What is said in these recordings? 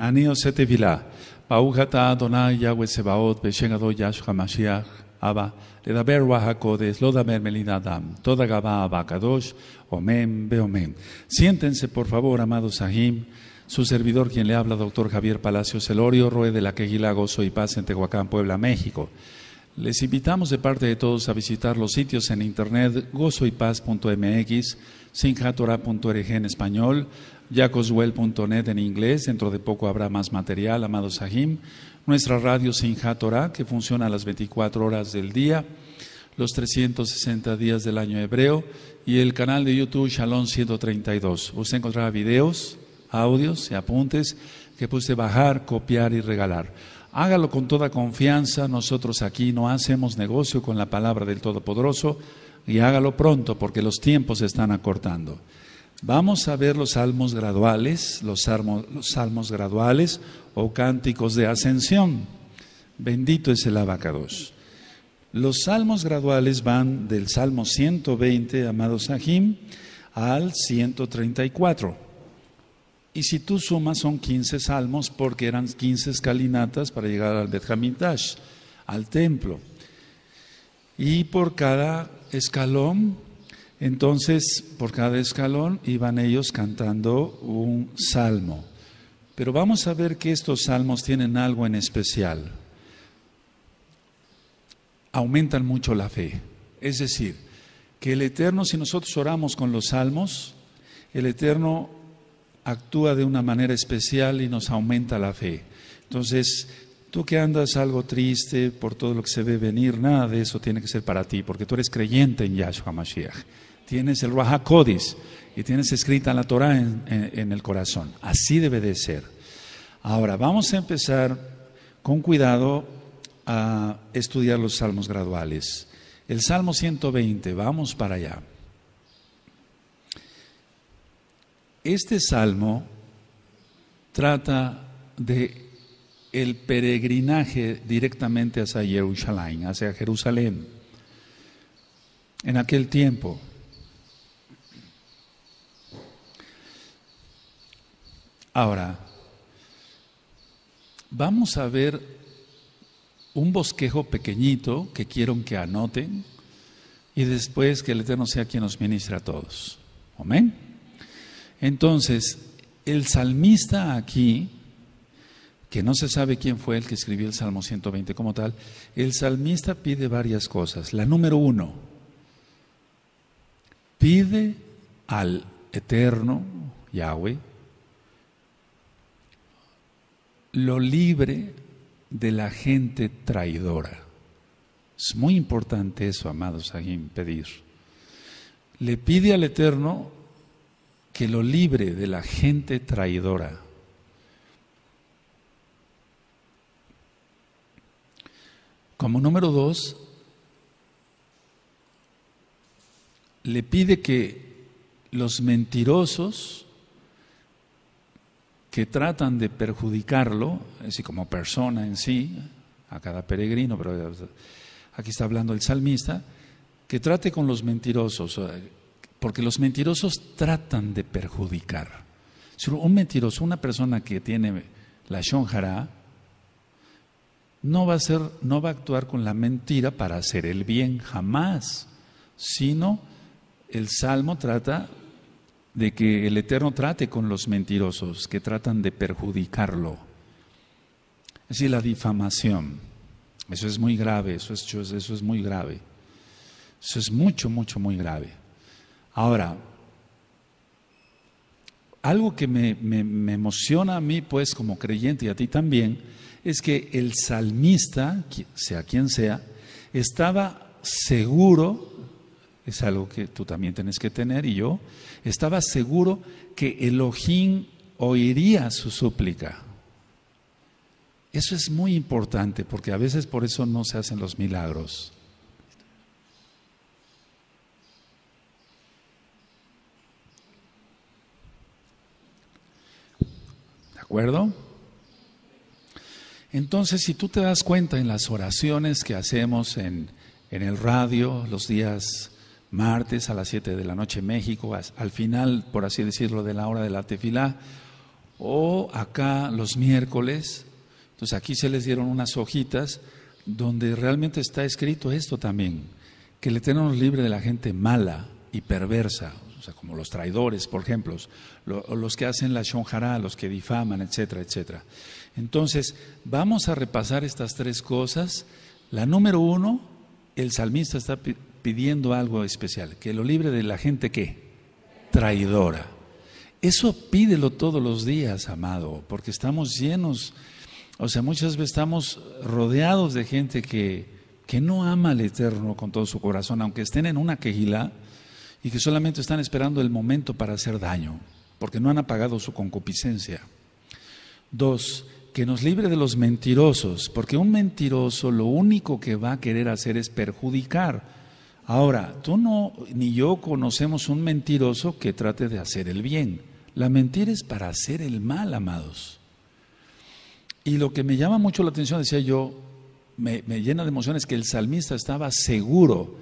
אני Siéntense por favor, amados Sahim, su servidor quien le habla, doctor Javier Palacios Celorio, Rue de la Quejila, Gozo y Paz en Tehuacán, Puebla, México. Les invitamos de parte de todos a visitar los sitios en internet gozoypaz.mx, sinjatora.org en español, yacoswell.net en inglés. Dentro de poco habrá más material, amado Sahim. Nuestra radio Sinja Torah, que funciona a las 24 horas del día, los 360 días del año hebreo, y el canal de YouTube Shalom 132. Usted encontrará videos, audios y apuntes que puede bajar, copiar y regalar. Hágalo con toda confianza, nosotros aquí no hacemos negocio con la palabra del Todopoderoso y hágalo pronto porque los tiempos se están acortando. Vamos a ver los salmos graduales, los salmos, los salmos graduales o cánticos de ascensión. Bendito es el abacados. Los salmos graduales van del Salmo 120, amado Sahim, al 134. Y si tú sumas son 15 salmos porque eran 15 escalinatas para llegar al Bethamintash, al templo. Y por cada escalón entonces, por cada escalón iban ellos cantando un salmo. Pero vamos a ver que estos salmos tienen algo en especial. Aumentan mucho la fe. Es decir, que el Eterno, si nosotros oramos con los salmos, el Eterno actúa de una manera especial y nos aumenta la fe. Entonces, tú que andas algo triste por todo lo que se ve venir, nada de eso tiene que ser para ti, porque tú eres creyente en Yahshua Mashiach tienes el Rahakodis y tienes escrita la Torah en, en, el corazón. Así debe de ser. Ahora, vamos a empezar con cuidado a estudiar los salmos graduales. El Salmo 120, vamos para allá. Este salmo trata de el peregrinaje directamente hacia Jerusalén, hacia Jerusalén. En aquel tiempo, Ahora, vamos a ver un bosquejo pequeñito que quiero que anoten y después que el Eterno sea quien nos ministra a todos. Amén. Entonces, el salmista aquí, que no se sabe quién fue el que escribió el Salmo 120 como tal, el salmista pide varias cosas. La número uno, pide al Eterno Yahweh lo libre de la gente traidora. Es muy importante eso, amados, ahí impedir. Le pide al Eterno que lo libre de la gente traidora. Como número dos, le pide que los mentirosos que tratan de perjudicarlo, así como persona en sí, a cada peregrino, pero aquí está hablando el salmista, que trate con los mentirosos, porque los mentirosos tratan de perjudicar. un mentiroso, una persona que tiene la shonjara, no va a ser, no va a actuar con la mentira para hacer el bien, jamás, sino el salmo trata de que el Eterno trate con los mentirosos que tratan de perjudicarlo. Es decir, la difamación. Eso es muy grave, eso es, eso es muy grave. Eso es mucho, mucho, muy grave. Ahora, algo que me, me, emociona a mí, pues, como creyente y a ti también, es que el salmista, sea quien sea, estaba seguro es algo que tú también tienes que tener y yo estaba seguro que Elohim oiría su súplica. Eso es muy importante porque a veces por eso no se hacen los milagros. ¿De acuerdo? Entonces, si tú te das cuenta en las oraciones que hacemos en, en el radio, los días martes a las 7 de la noche México, al final, por así decirlo, de la hora de la tefilá, o acá los miércoles. Entonces aquí se les dieron unas hojitas donde realmente está escrito esto también, que le tenemos libre de la gente mala y perversa, o sea, como los traidores, por ejemplo, los que hacen la shonjara, los que difaman, etcétera, etcétera. Entonces, vamos a repasar estas tres cosas. La número uno, el salmista está pidiendo algo especial, que lo libre de la gente que traidora. Eso pídelo todos los días, amado, porque estamos llenos, o sea, muchas veces estamos rodeados de gente que, que no ama al Eterno con todo su corazón, aunque estén en una quejila y que solamente están esperando el momento para hacer daño, porque no han apagado su concupiscencia. Dos, que nos libre de los mentirosos, porque un mentiroso lo único que va a querer hacer es perjudicar Ahora, tú no ni yo conocemos un mentiroso que trate de hacer el bien. La mentira es para hacer el mal, amados. Y lo que me llama mucho la atención, decía yo, me, llena de emociones que el salmista estaba seguro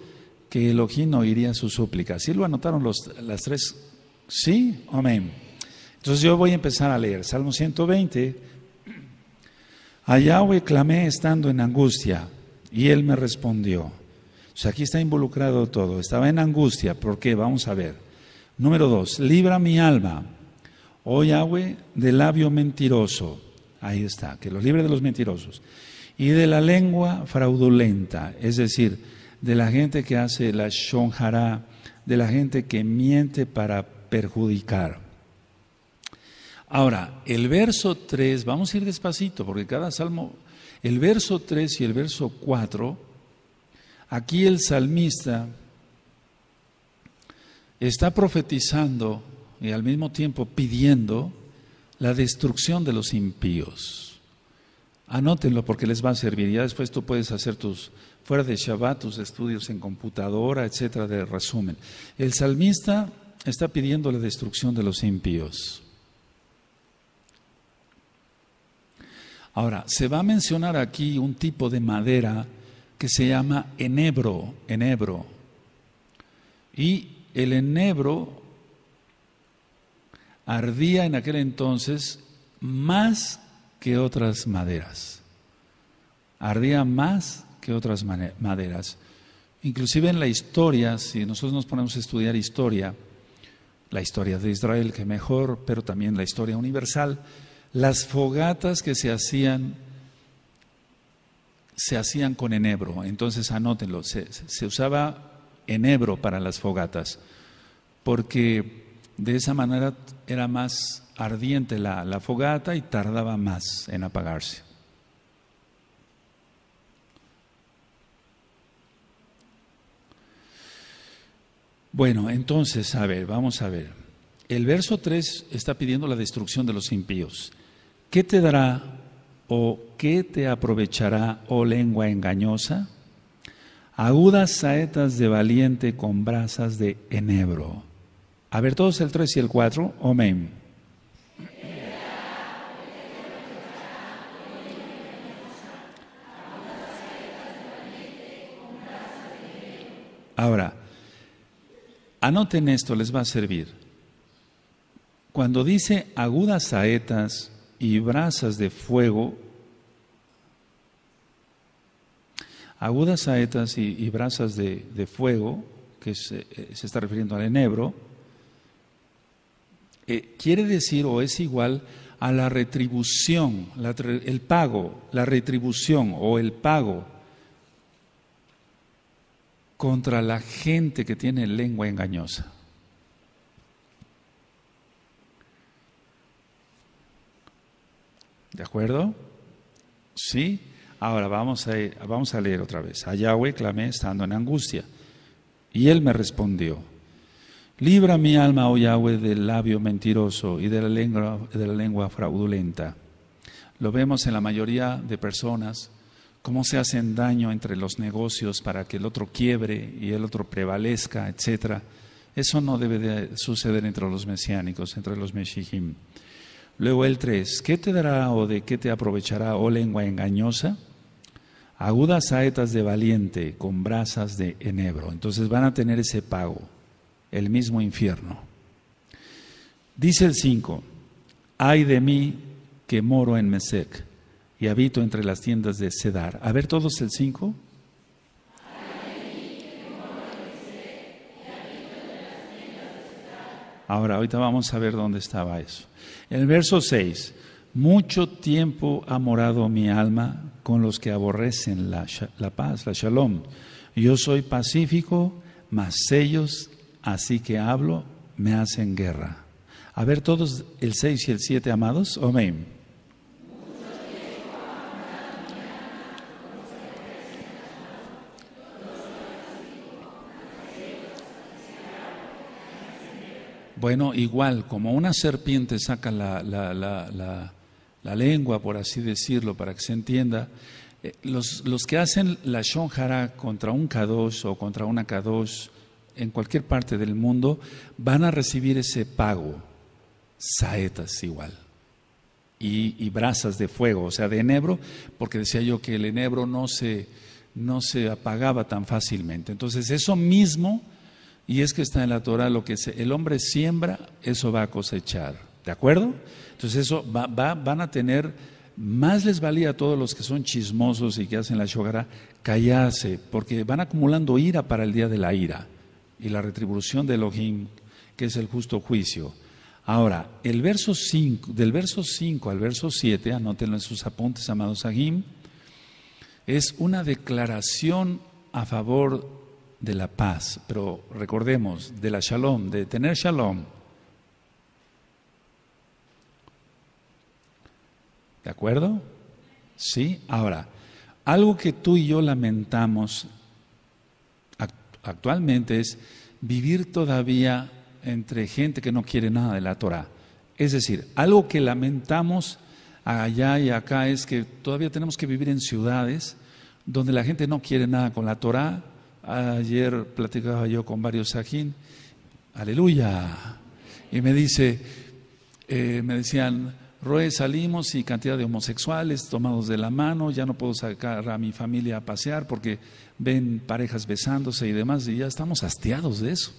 que Elohim oiría iría su súplica. ¿Sí lo anotaron las tres? Sí, amén. Entonces yo voy a empezar a leer. Salmo 120. A Yahweh clamé estando en angustia, y él me respondió sea, aquí está involucrado todo. Estaba en angustia. ¿Por qué? Vamos a ver. Número dos, libra mi alma, oh Yahweh, del labio mentiroso. Ahí está, que los libre de los mentirosos. Y de la lengua fraudulenta, es decir, de la gente que hace la shonjara, de la gente que miente para perjudicar. Ahora, el verso tres, vamos a ir despacito, porque cada salmo, el verso tres y el verso cuatro, Aquí el salmista está profetizando y al mismo tiempo pidiendo la destrucción de los impíos. Anótenlo porque les va a servir. Ya después tú puedes hacer tus, fuera de Shabbat, tus estudios en computadora, etcétera, de resumen. El salmista está pidiendo la destrucción de los impíos. Ahora, se va a mencionar aquí un tipo de madera que se llama enebro, enebro. Y el enebro ardía en aquel entonces más que otras maderas. Ardía más que otras maderas. Inclusive en la historia, si nosotros nos ponemos a estudiar historia, la historia de Israel, que mejor, pero también la historia universal, las fogatas que se hacían se hacían con enebro, entonces anótenlo, se, usaba enebro para las fogatas, porque de esa manera era más ardiente la, la fogata y tardaba más en apagarse. Bueno, entonces, a ver, vamos a ver. El verso 3 está pidiendo la destrucción de los impíos. ¿Qué te dará ¿O qué te aprovechará, oh lengua engañosa? Agudas saetas de valiente con brasas de enebro. A ver todos el 3 y el 4. Amén. Ahora, anoten esto, les va a servir. Cuando dice agudas saetas y brasas de fuego, agudas saetas y, brasas de, fuego, que eh, se, está refiriendo al enebro, eh, quiere decir o es igual a la retribución, el pago, la retribución o el pago contra la gente que tiene lengua engañosa. ¿De acuerdo? ¿Sí? Ahora vamos a, vamos a leer otra vez. A Yahweh clamé estando en angustia. Y él me respondió. Libra mi alma, oh Yahweh, del labio mentiroso y de la lengua, de la lengua fraudulenta. Lo vemos en la mayoría de personas, cómo se hacen daño entre los negocios para que el otro quiebre y el otro prevalezca, etc. Eso no debe suceder entre los mesiánicos, entre los meshijim. Luego el 3, ¿qué te dará o de qué te aprovechará, oh lengua engañosa? Agudas saetas de valiente con brasas de enebro. Entonces van a tener ese pago, el mismo infierno. Dice el 5, ay de mí que moro en Mesec y habito entre las tiendas de Cedar. A ver todos el 5. Ahora, ahorita vamos a ver dónde estaba eso. El verso 6, mucho tiempo ha morado mi alma con los que aborrecen la, la paz, la shalom. Yo soy pacífico, mas ellos, así que hablo, me hacen guerra. A ver todos el 6 y el 7, amados. Amén. Bueno, igual, como una serpiente saca la, lengua, por así decirlo, para que se entienda, eh, los, que hacen la shonjara contra un K2 o contra una K2 en cualquier parte del mundo van a recibir ese pago, saetas igual. Y, y, brasas de fuego, o sea, de enebro, porque decía yo que el enebro no se, no se apagaba tan fácilmente. Entonces, eso mismo y es que está en la Torah lo que el hombre siembra, eso va a cosechar. ¿De acuerdo? Entonces eso van a tener, más les valía a todos los que son chismosos y que hacen la shogara, callarse, porque van acumulando ira para el día de la ira y la retribución de Elohim, que es el justo juicio. Ahora, el verso 5, del verso 5 al verso 7, anótenlo en sus apuntes, amados Agim, es una declaración a favor de la paz, pero recordemos, de la shalom, de tener shalom. ¿De acuerdo? Sí, ahora, algo que tú y yo lamentamos actualmente es vivir todavía entre gente que no quiere nada de la Torah. Es decir, algo que lamentamos allá y acá es que todavía tenemos que vivir en ciudades donde la gente no quiere nada con la Torah, Ayer platicaba yo con varios sajín, aleluya, y me dice, eh, me decían, Roe, salimos y cantidad de homosexuales tomados de la mano, ya no puedo sacar a mi familia a pasear porque ven parejas besándose y demás, y ya estamos hastiados de eso.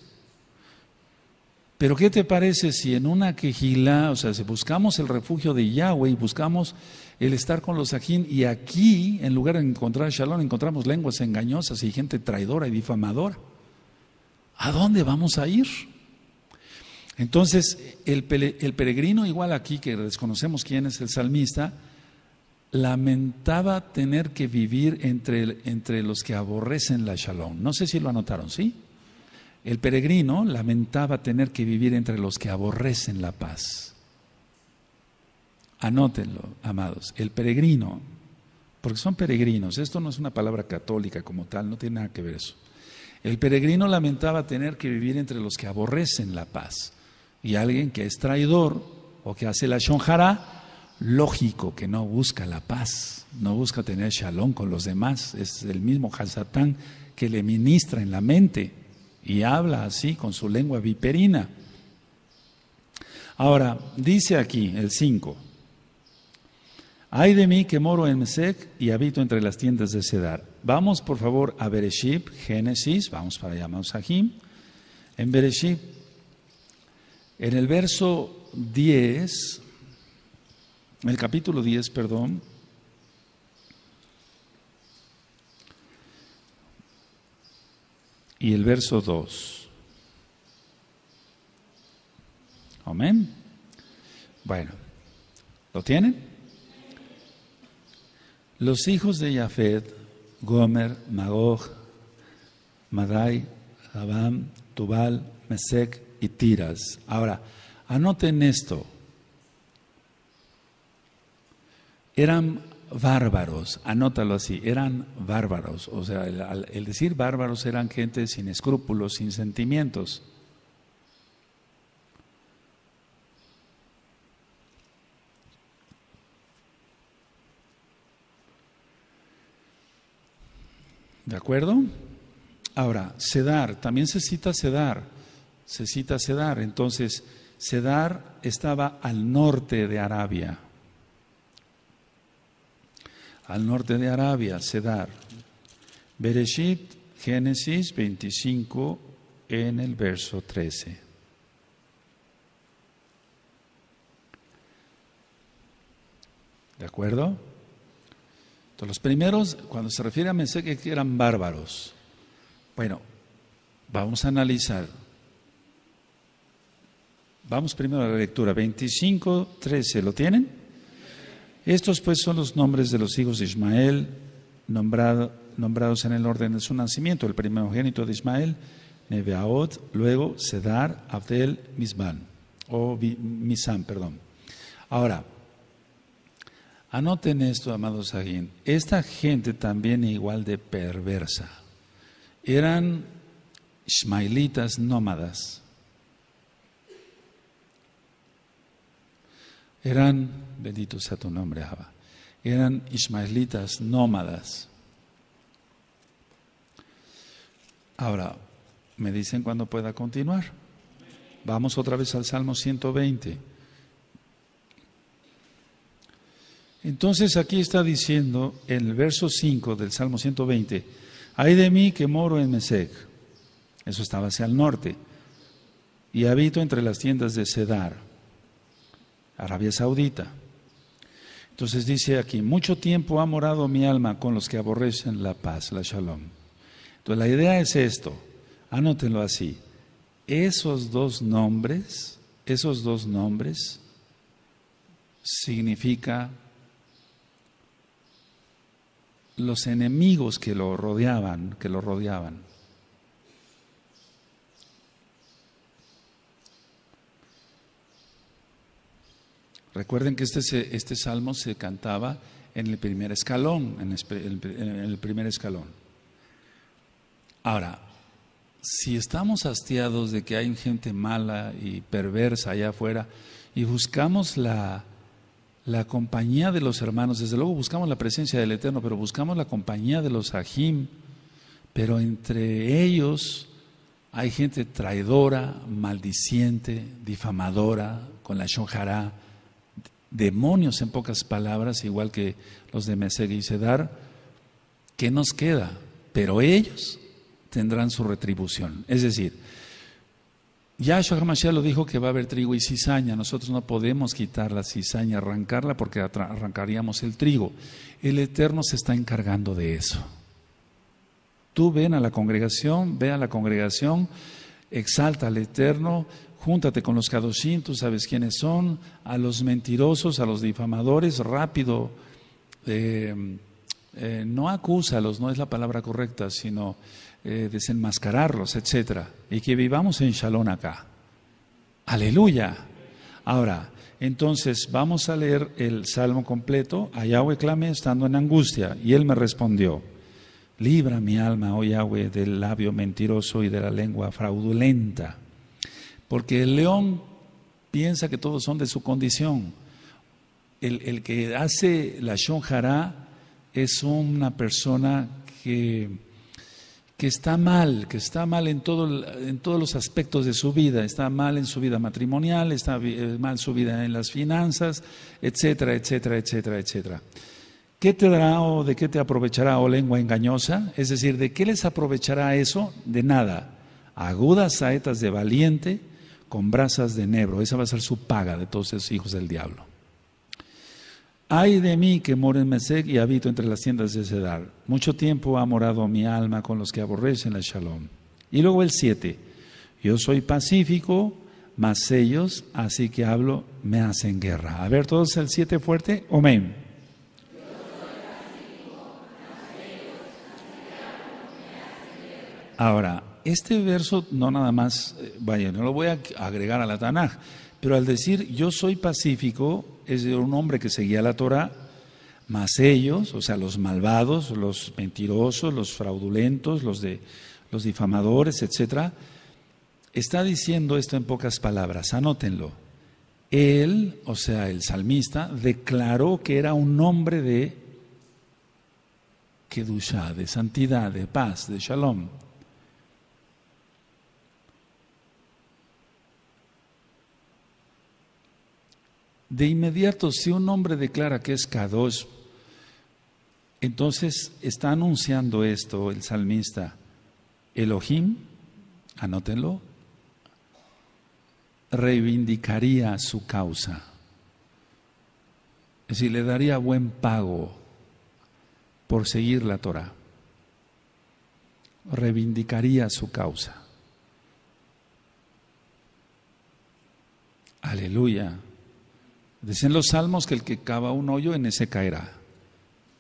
Pero ¿qué te parece si en una quejila, o sea, si buscamos el refugio de Yahweh y buscamos el estar con los ajín. Y aquí, en lugar de encontrar shalom, encontramos lenguas engañosas y gente traidora y difamadora. ¿A dónde vamos a ir? Entonces, el, peregrino, igual aquí que desconocemos quién es el salmista, lamentaba tener que vivir entre, entre los que aborrecen la shalom. No sé si lo anotaron, ¿sí? El peregrino lamentaba tener que vivir entre los que aborrecen la paz. Anótenlo, amados, el peregrino, porque son peregrinos, esto no es una palabra católica como tal, no tiene nada que ver eso. El peregrino lamentaba tener que vivir entre los que aborrecen la paz y alguien que es traidor o que hace la shonjara, lógico que no busca la paz, no busca tener shalom con los demás, es el mismo jazatán que le ministra en la mente y habla así con su lengua viperina. Ahora, dice aquí el 5, Ay de mí que moro en Mesec y habito entre las tiendas de Sedar. Vamos por favor a Bereshit, Génesis, vamos para allá, vamos En Bereshit, en el verso 10, en el capítulo 10, perdón, y el verso 2. Amén. Bueno, ¿lo tienen? Los hijos de Jafet, Gomer, Magog, Madai, Abam, Tubal, Mesec y Tiras. Ahora, anoten esto. Eran bárbaros, anótalo así, eran bárbaros. O sea, el decir bárbaros eran gente sin escrúpulos, sin sentimientos. ¿De acuerdo? Ahora, sedar, también se cita sedar, se cita sedar. Entonces, sedar estaba al norte de Arabia. Al norte de Arabia, sedar. Bereshit, Génesis 25, en el verso 13. ¿De acuerdo? los primeros, cuando se refiere a Mesec, que eran bárbaros. Bueno, vamos a analizar. Vamos primero a la lectura. 25, 13, ¿lo tienen? Estos pues son los nombres de los hijos de Ismael, nombrados en el orden de su nacimiento. El primogénito de Ismael, Nebeaot, luego Sedar, Abdel, Misban, o Misan, perdón. Ahora, Anoten esto, amados alguien. Esta gente también igual de perversa. Eran ismaelitas nómadas. Eran, bendito sea tu nombre, Abba, eran ismaelitas nómadas. Ahora, me dicen cuando pueda continuar. Vamos otra vez al Salmo 120. Entonces aquí está diciendo en el verso 5 del Salmo 120, Hay de mí que moro en Mesec, eso estaba hacia el norte, y habito entre las tiendas de Sedar, Arabia Saudita. Entonces dice aquí, mucho tiempo ha morado mi alma con los que aborrecen la paz, la shalom. Entonces la idea es esto, anótenlo así, esos dos nombres, esos dos nombres significa los enemigos que lo rodeaban, que lo rodeaban. Recuerden que este, este salmo se cantaba en el primer escalón, en el, en el primer escalón. Ahora, si estamos hastiados de que hay gente mala y perversa allá afuera y buscamos la, la compañía de los hermanos. Desde luego buscamos la presencia del Eterno, pero buscamos la compañía de los ajim. Pero entre ellos hay gente traidora, maldiciente, difamadora, con la shonjará, demonios en pocas palabras, igual que los de Meser y Sedar. ¿Qué nos queda? Pero ellos tendrán su retribución. Es decir, Yahshua HaMashiach lo dijo que va a haber trigo y cizaña. Nosotros no podemos quitar la cizaña, arrancarla, porque arrancaríamos el trigo. El Eterno se está encargando de eso. Tú ven a la congregación, ve a la congregación, exalta al Eterno, júntate con los Kadoshim, tú sabes quiénes son, a los mentirosos, a los difamadores, rápido. Eh, eh, no acúsalos, no es la palabra correcta, sino eh, desenmascararlos, etcétera Y que vivamos en shalom acá. Aleluya. Ahora, entonces vamos a leer el salmo completo. A Yahweh clamé estando en angustia y él me respondió. Libra mi alma, oh Yahweh, del labio mentiroso y de la lengua fraudulenta. Porque el león piensa que todos son de su condición. El, el que hace la shonjara es una persona que que está mal, que está mal en, todo, en todos los aspectos de su vida, está mal en su vida matrimonial, está eh, mal su vida en las finanzas, etcétera, etcétera, etcétera, etcétera. ¿Qué te dará o de qué te aprovechará o oh lengua engañosa? Es decir, ¿de qué les aprovechará eso? De nada. Agudas saetas de valiente con brasas de negro. Esa va a ser su paga de todos esos hijos del diablo. Ay de mí que moro en Mesec y habito entre las tiendas de Sedar. Mucho tiempo ha morado mi alma con los que aborrecen la Shalom. Y luego el 7. Yo soy pacífico, mas ellos, así que hablo, me hacen guerra. A ver, todos el 7 fuerte. Amén. Ahora, este verso no nada más, eh, vaya, no lo voy a agregar a la Tanaj, pero al decir yo soy pacífico, es de un hombre que seguía la Torah, más ellos, o sea, los malvados, los mentirosos, los fraudulentos, los de los difamadores, etcétera, está diciendo esto en pocas palabras, anótenlo. Él, o sea, el salmista, declaró que era un hombre de Kedushá, de santidad, de paz, de Shalom. De inmediato, si un hombre declara que es Kadosh, entonces está anunciando esto el salmista. Elohim, anótenlo, reivindicaría su causa. Es decir, le daría buen pago por seguir la Torah. Reivindicaría su causa. Aleluya. Dicen los salmos que el que cava un hoyo en ese caerá.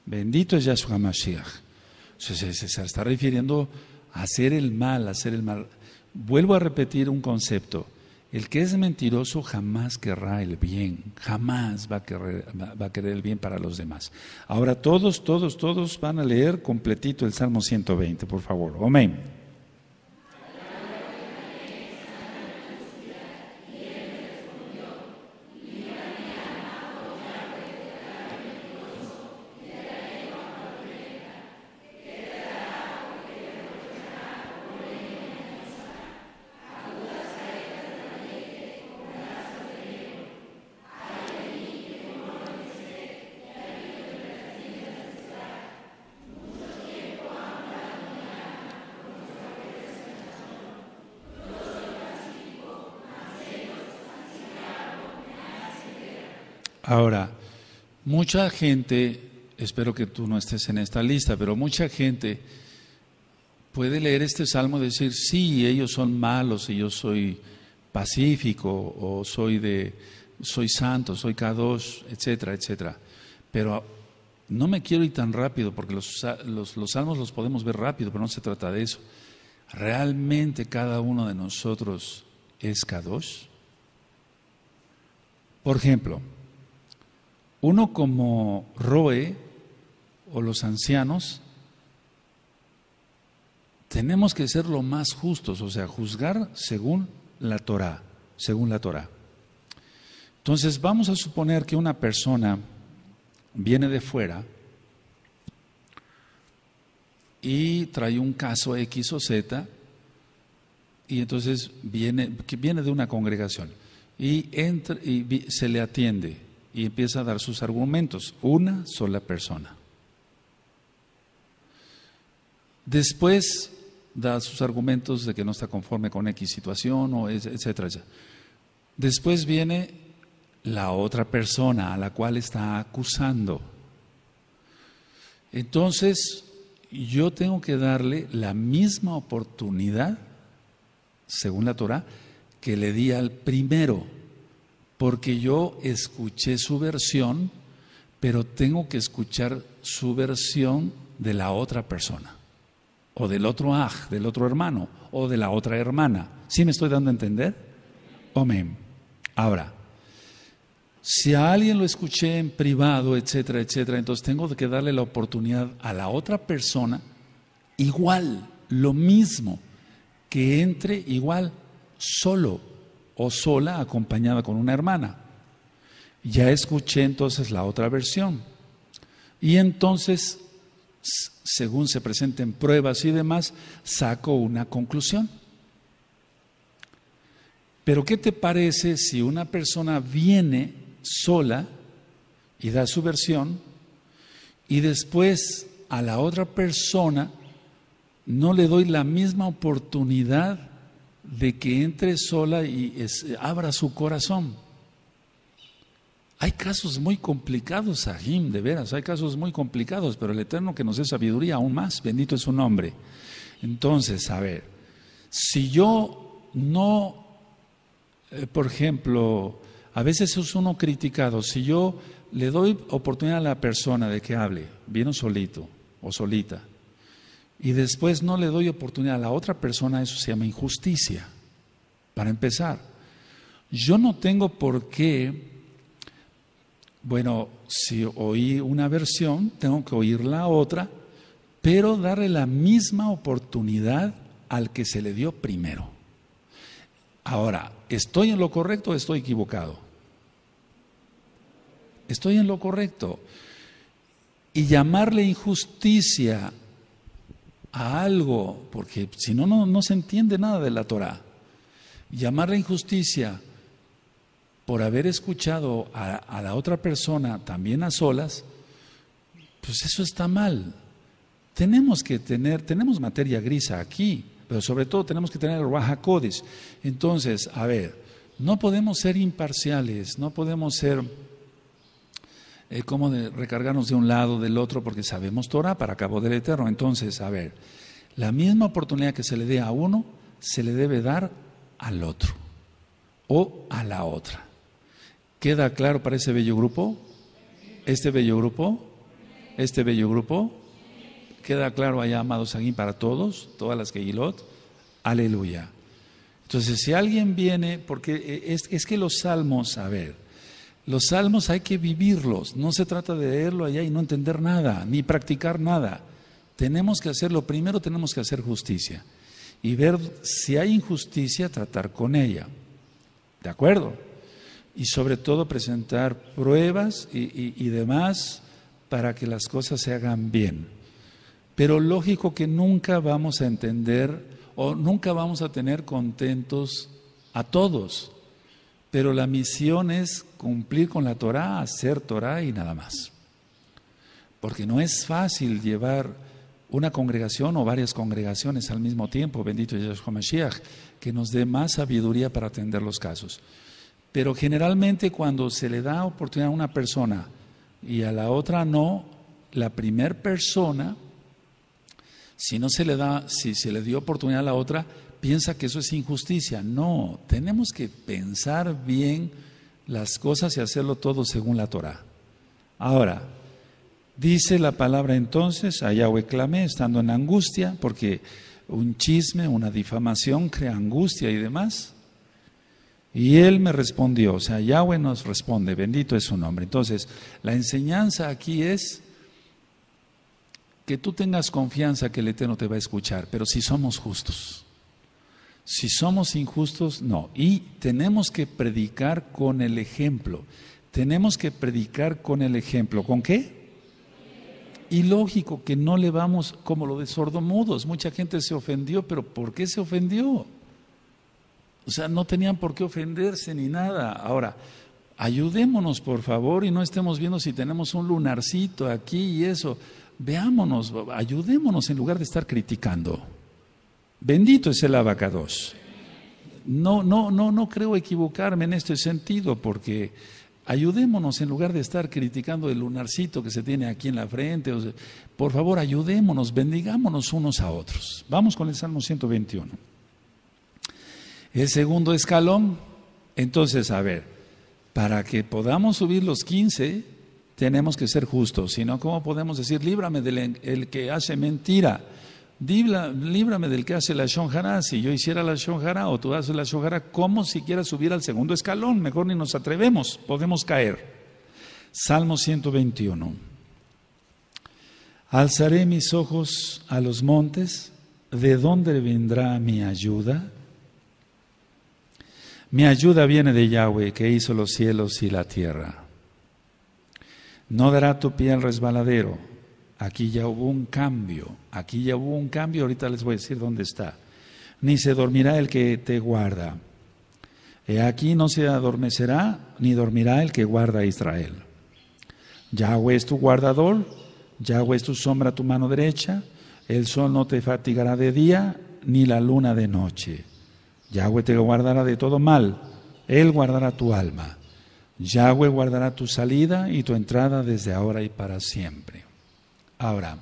Bendito es Yahshua Mashiach. Se, se está refiriendo a hacer el mal, a hacer el mal. Vuelvo a repetir un concepto. El que es mentiroso jamás querrá el bien, jamás va a, querer, va a querer el bien para los demás. Ahora todos, todos, todos van a leer completito el Salmo 120, por favor. Amén. Ahora, mucha gente, espero que tú no estés en esta lista, pero mucha gente puede leer este salmo y decir, sí, ellos son malos y yo soy pacífico o soy de soy santo, soy K2, etcétera, etcétera. Pero no me quiero ir tan rápido porque los, los salmos los podemos ver rápido, pero no se trata de eso. ¿Realmente cada uno de nosotros es k Por ejemplo, uno como Roe o los ancianos, tenemos que ser lo más justos, o sea, juzgar según la Torah, según la Torah. Entonces, vamos a suponer que una persona viene de fuera y trae un caso X o Z y entonces viene, viene de una congregación y, entra, y se le atiende y empieza a dar sus argumentos. Una sola persona. Después da sus argumentos de que no está conforme con X situación, o etcétera. Después viene la otra persona a la cual está acusando. Entonces, yo tengo que darle la misma oportunidad, según la Torah, que le di al primero porque yo escuché su versión, pero tengo que escuchar su versión de la otra persona, o del otro aj, del otro hermano, o de la otra hermana. ¿Sí me estoy dando a entender? Amén. Ahora, si a alguien lo escuché en privado, etcétera, etcétera, entonces tengo que darle la oportunidad a la otra persona, igual, lo mismo, que entre igual, solo, o sola acompañada con una hermana. Ya escuché entonces la otra versión. Y entonces, según se presenten pruebas y demás, saco una conclusión. Pero ¿qué te parece si una persona viene sola y da su versión y después a la otra persona no le doy la misma oportunidad de que entre sola y abra su corazón. Hay casos muy complicados, Jim, de veras, hay casos muy complicados, pero el Eterno que nos dé sabiduría aún más, bendito es su nombre. Entonces, a ver, si yo no, eh, por ejemplo, a veces es uno criticado, si yo le doy oportunidad a la persona de que hable, vino solito o solita, y después no le doy oportunidad a la otra persona, eso se llama injusticia. Para empezar, yo no tengo por qué, bueno, si oí una versión, tengo que oír la otra, pero darle la misma oportunidad al que se le dio primero. Ahora, ¿estoy en lo correcto o estoy equivocado? Estoy en lo correcto. Y llamarle injusticia a algo, porque si no, no, no se entiende nada de la Torah. Llamar la injusticia por haber escuchado a, la otra persona también a solas, pues eso está mal. Tenemos que tener, tenemos materia grisa aquí, pero sobre todo tenemos que tener Raja Entonces, a ver, no podemos ser imparciales, no podemos ser es eh, como de recargarnos de un lado, del otro, porque sabemos Torah para cabo del eterno. Entonces, a ver, la misma oportunidad que se le dé a uno, se le debe dar al otro o a la otra. ¿Queda claro para ese bello grupo? ¿Este bello grupo? ¿Este bello grupo? ¿Queda claro allá, amados aquí, para todos, todas las que Gilot? Aleluya. Entonces, si alguien viene, porque eh, es, es que los salmos, a ver, los salmos hay que vivirlos, no se trata de leerlo allá y no entender nada, ni practicar nada. Tenemos que hacerlo, primero tenemos que hacer justicia y ver si hay injusticia, tratar con ella. ¿De acuerdo? Y sobre todo presentar pruebas y, y demás para que las cosas se hagan bien. Pero lógico que nunca vamos a entender o nunca vamos a tener contentos a todos pero la misión es cumplir con la Torá, hacer Torá y nada más. Porque no es fácil llevar una congregación o varias congregaciones al mismo tiempo, bendito Yahshua Mashiach, que nos dé más sabiduría para atender los casos. Pero generalmente cuando se le da oportunidad a una persona y a la otra no, la primer persona, si no se le da, si se le dio oportunidad a la otra, piensa que eso es injusticia. No, tenemos que pensar bien las cosas y hacerlo todo según la Torah. Ahora, dice la palabra entonces, a Yahweh clamé, estando en angustia, porque un chisme, una difamación crea angustia y demás. Y él me respondió, o sea, Yahweh nos responde, bendito es su nombre. Entonces, la enseñanza aquí es que tú tengas confianza que el Eterno te va a escuchar, pero si somos justos. Si somos injustos, no. Y tenemos que predicar con el ejemplo. Tenemos que predicar con el ejemplo. ¿Con qué? Y lógico que no le vamos como lo de sordomudos. Mucha gente se ofendió, pero ¿por qué se ofendió? O sea, no tenían por qué ofenderse ni nada. Ahora, ayudémonos por favor y no estemos viendo si tenemos un lunarcito aquí y eso. Veámonos, ayudémonos en lugar de estar criticando. Bendito es el abacados. No, no, no, no creo equivocarme en este sentido, porque ayudémonos en lugar de estar criticando el lunarcito que se tiene aquí en la frente. por favor, ayudémonos, bendigámonos unos a otros. Vamos con el Salmo 121. El segundo escalón, entonces, a ver, para que podamos subir los 15, tenemos que ser justos, Si no, ¿cómo podemos decir, líbrame del el que hace mentira? líbrame del que hace la shonjara. Si yo hiciera la shonjara o tú haces la shonjara, ¿cómo siquiera subir al segundo escalón? Mejor ni nos atrevemos, podemos caer. Salmo 121. Alzaré mis ojos a los montes, ¿de dónde vendrá mi ayuda? Mi ayuda viene de Yahweh, que hizo los cielos y la tierra. No dará tu pie al resbaladero Aquí ya hubo un cambio, aquí ya hubo un cambio, ahorita les voy a decir dónde está. Ni se dormirá el que te guarda. He aquí no se adormecerá ni dormirá el que guarda a Israel. Yahweh es tu guardador, Yahweh es tu sombra a tu mano derecha, el sol no te fatigará de día ni la luna de noche. Yahweh te guardará de todo mal, Él guardará tu alma. Yahweh guardará tu salida y tu entrada desde ahora y para siempre. Ahora,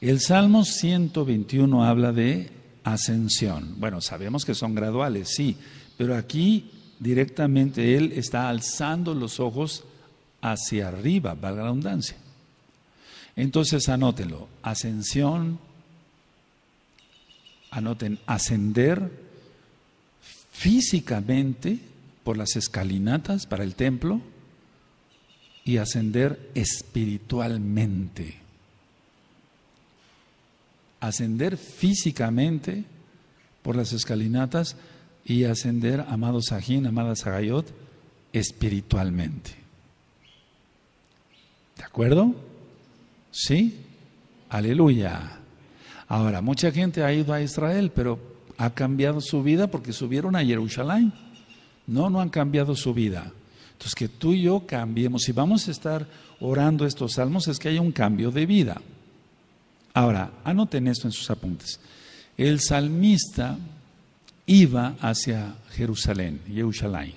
el Salmo 121 habla de ascensión. Bueno, sabemos que son graduales, sí, pero aquí directamente él está alzando los ojos hacia arriba, valga la redundancia. Entonces anótelo. ascensión, anoten ascender físicamente por las escalinatas para el templo, y ascender espiritualmente. Ascender físicamente por las escalinatas y ascender, amado ajín amada Sagayot, espiritualmente. ¿De acuerdo? ¿Sí? Aleluya. Ahora, mucha gente ha ido a Israel, pero ha cambiado su vida porque subieron a Jerusalén. No, no han cambiado su vida. Entonces, que tú y yo cambiemos. Si vamos a estar orando estos salmos, es que haya un cambio de vida. Ahora, anoten esto en sus apuntes. El salmista iba hacia Jerusalén, Yerushalayim.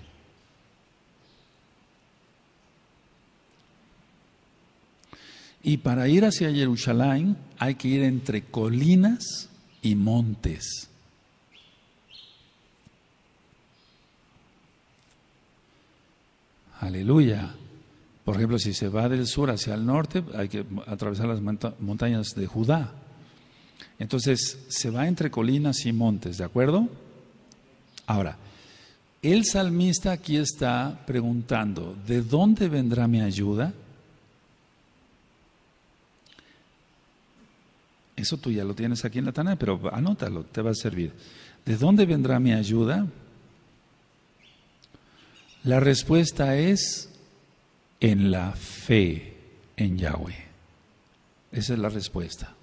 Y para ir hacia Jerusalén hay que ir entre colinas y montes. Aleluya. Por ejemplo, si se va del sur hacia el norte, hay que atravesar las montañas de Judá. Entonces, se va entre colinas y montes, ¿de acuerdo? Ahora, el salmista aquí está preguntando, ¿de dónde vendrá mi ayuda? Eso tú ya lo tienes aquí en la tana, pero anótalo, te va a servir. ¿De dónde vendrá mi ayuda? La respuesta es en la fe en Yahweh. Esa es la respuesta.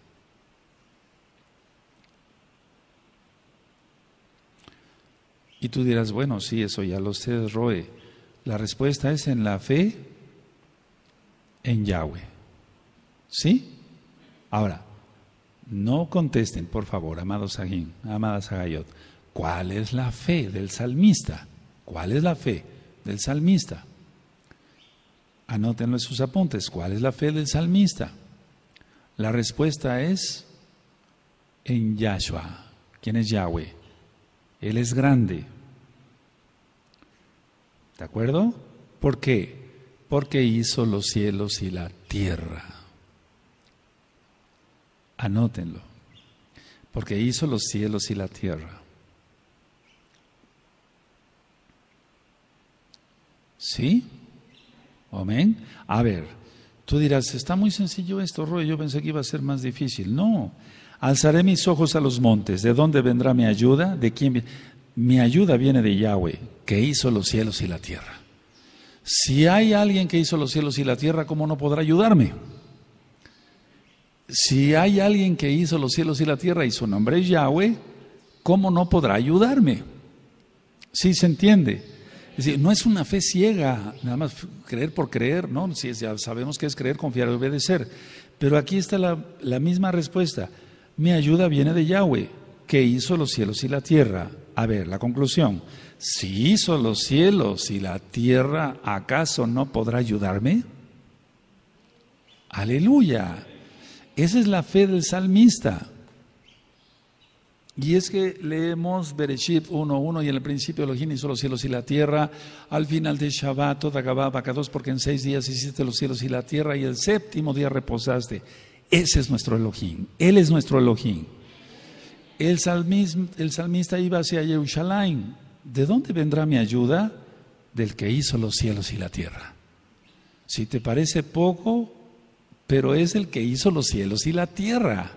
Y tú dirás, bueno, sí, eso ya lo sé, Roe. La respuesta es en la fe en Yahweh. ¿Sí? Ahora, no contesten, por favor, amados Sagín, amada sagayot ¿cuál es la fe del salmista? ¿Cuál es la fe? del salmista. Anótenlo en sus apuntes. ¿Cuál es la fe del salmista? La respuesta es en Yahshua. ¿Quién es Yahweh? Él es grande. ¿De acuerdo? ¿Por qué? Porque hizo los cielos y la tierra. Anótenlo. Porque hizo los cielos y la tierra. ¿Sí? Amén. A ver, tú dirás, está muy sencillo esto, Roy, yo pensé que iba a ser más difícil. No, alzaré mis ojos a los montes. ¿De dónde vendrá mi ayuda? ¿De quién Mi ayuda viene de Yahweh, que hizo los cielos y la tierra. Si hay alguien que hizo los cielos y la tierra, ¿cómo no podrá ayudarme? Si hay alguien que hizo los cielos y la tierra y su nombre es Yahweh, ¿cómo no podrá ayudarme? ¿Sí se entiende? no es una fe ciega, nada más creer por creer, no, es ya sabemos que es creer, confiar y obedecer. Pero aquí está la, la misma respuesta. Mi ayuda viene de Yahweh, que hizo los cielos y la tierra. A ver, la conclusión. Si hizo los cielos y la tierra, ¿acaso no podrá ayudarme? Aleluya. Esa es la fe del salmista. Y es que leemos Bereshit 1.1 y en el principio Elohim hizo los cielos y la tierra, al final de Shabbat, toda Gabá, porque en seis días hiciste los cielos y la tierra y el séptimo día reposaste. Ese es nuestro Elohim, Él es nuestro Elohim. El, salmista iba hacia Jerusalén. ¿De dónde vendrá mi ayuda? Del que hizo los cielos y la tierra. Si te parece poco, pero es el que hizo los cielos y la tierra.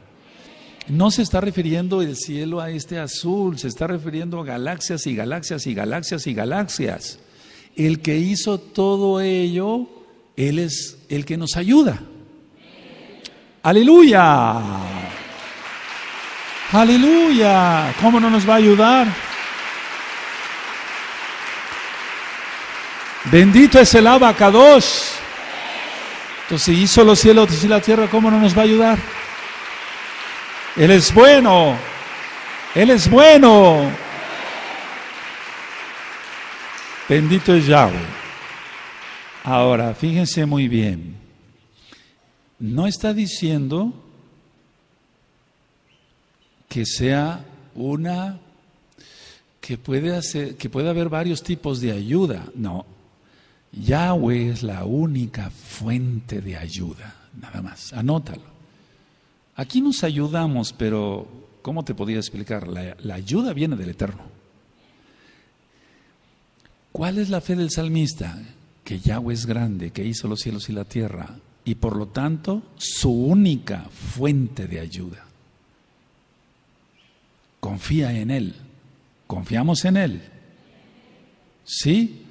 No se está refiriendo el cielo a este azul, se está refiriendo a galaxias y galaxias y galaxias y galaxias. El que hizo todo ello, Él es el que nos ayuda. Aleluya. Aleluya. ¿Cómo no nos va a ayudar? Bendito es el abacados. Entonces hizo los cielos y la tierra, ¿cómo no nos va a ayudar? Él es bueno. Él es bueno. Bendito es Yahweh. Ahora, fíjense muy bien. No está diciendo que sea una que puede hacer que puede haber varios tipos de ayuda, no. Yahweh es la única fuente de ayuda, nada más. Anótalo. Aquí nos ayudamos, pero ¿cómo te podía explicar? La, la ayuda viene del Eterno. ¿Cuál es la fe del salmista? Que Yahweh es grande, que hizo los cielos y la tierra, y por lo tanto su única fuente de ayuda. Confía en Él. Confiamos en Él. ¿Sí?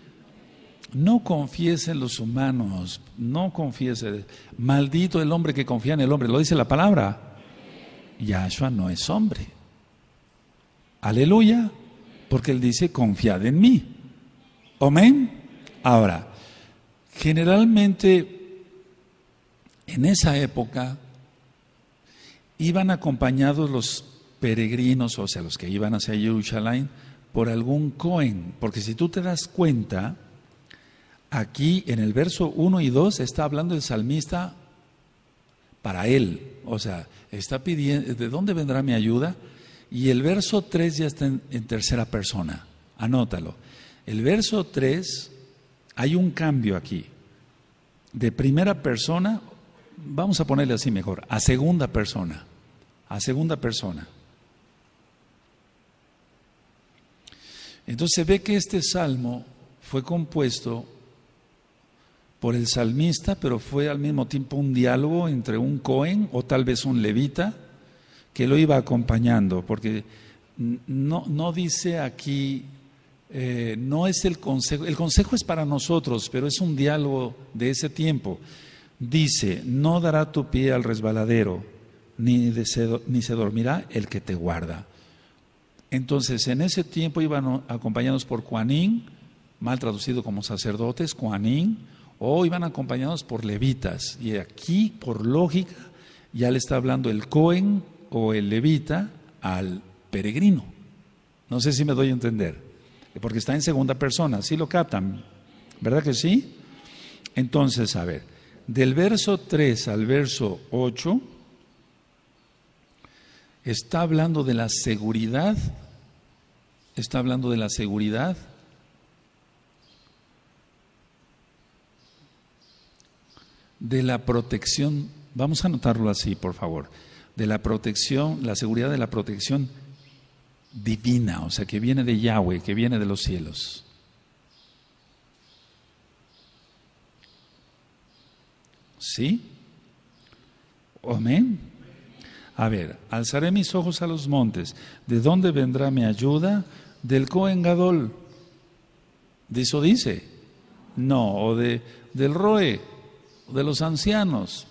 No confíes en los humanos, no confíes. Maldito el hombre que confía en el hombre, lo dice la palabra. Yahshua no es hombre. Aleluya, porque él dice, confiad en mí. Amén. Ahora, generalmente en esa época iban acompañados los peregrinos, o sea, los que iban hacia Jerusalén, por algún cohen, porque si tú te das cuenta, aquí en el verso 1 y 2 está hablando el salmista para él. O sea, está pidiendo, ¿de dónde vendrá mi ayuda? Y el verso 3 ya está en, tercera persona. Anótalo. El verso 3, hay un cambio aquí. De primera persona, vamos a ponerle así mejor, a segunda persona. A segunda persona. Entonces se ve que este salmo fue compuesto por el salmista, pero fue al mismo tiempo un diálogo entre un Cohen o tal vez un levita que lo iba acompañando, porque no, no dice aquí, eh, no es el consejo, el consejo es para nosotros, pero es un diálogo de ese tiempo. Dice, no dará tu pie al resbaladero, ni, ni se dormirá el que te guarda. Entonces, en ese tiempo iban acompañados por Juanín, mal traducido como sacerdotes, Juanín, hoy van acompañados por levitas. Y aquí, por lógica, ya le está hablando el Cohen o el levita al peregrino. No sé si me doy a entender, porque está en segunda persona, si ¿sí lo captan, ¿verdad que sí? Entonces, a ver, del verso 3 al verso 8 está hablando de la seguridad, está hablando de la seguridad de la protección, vamos a anotarlo así, por favor, de la protección, la seguridad de la protección divina, o sea, que viene de Yahweh, que viene de los cielos. ¿Sí? Amén. A ver, alzaré mis ojos a los montes. ¿De dónde vendrá mi ayuda? Del Cohen Gadol. ¿De eso dice? No, o de, del Roe de los ancianos,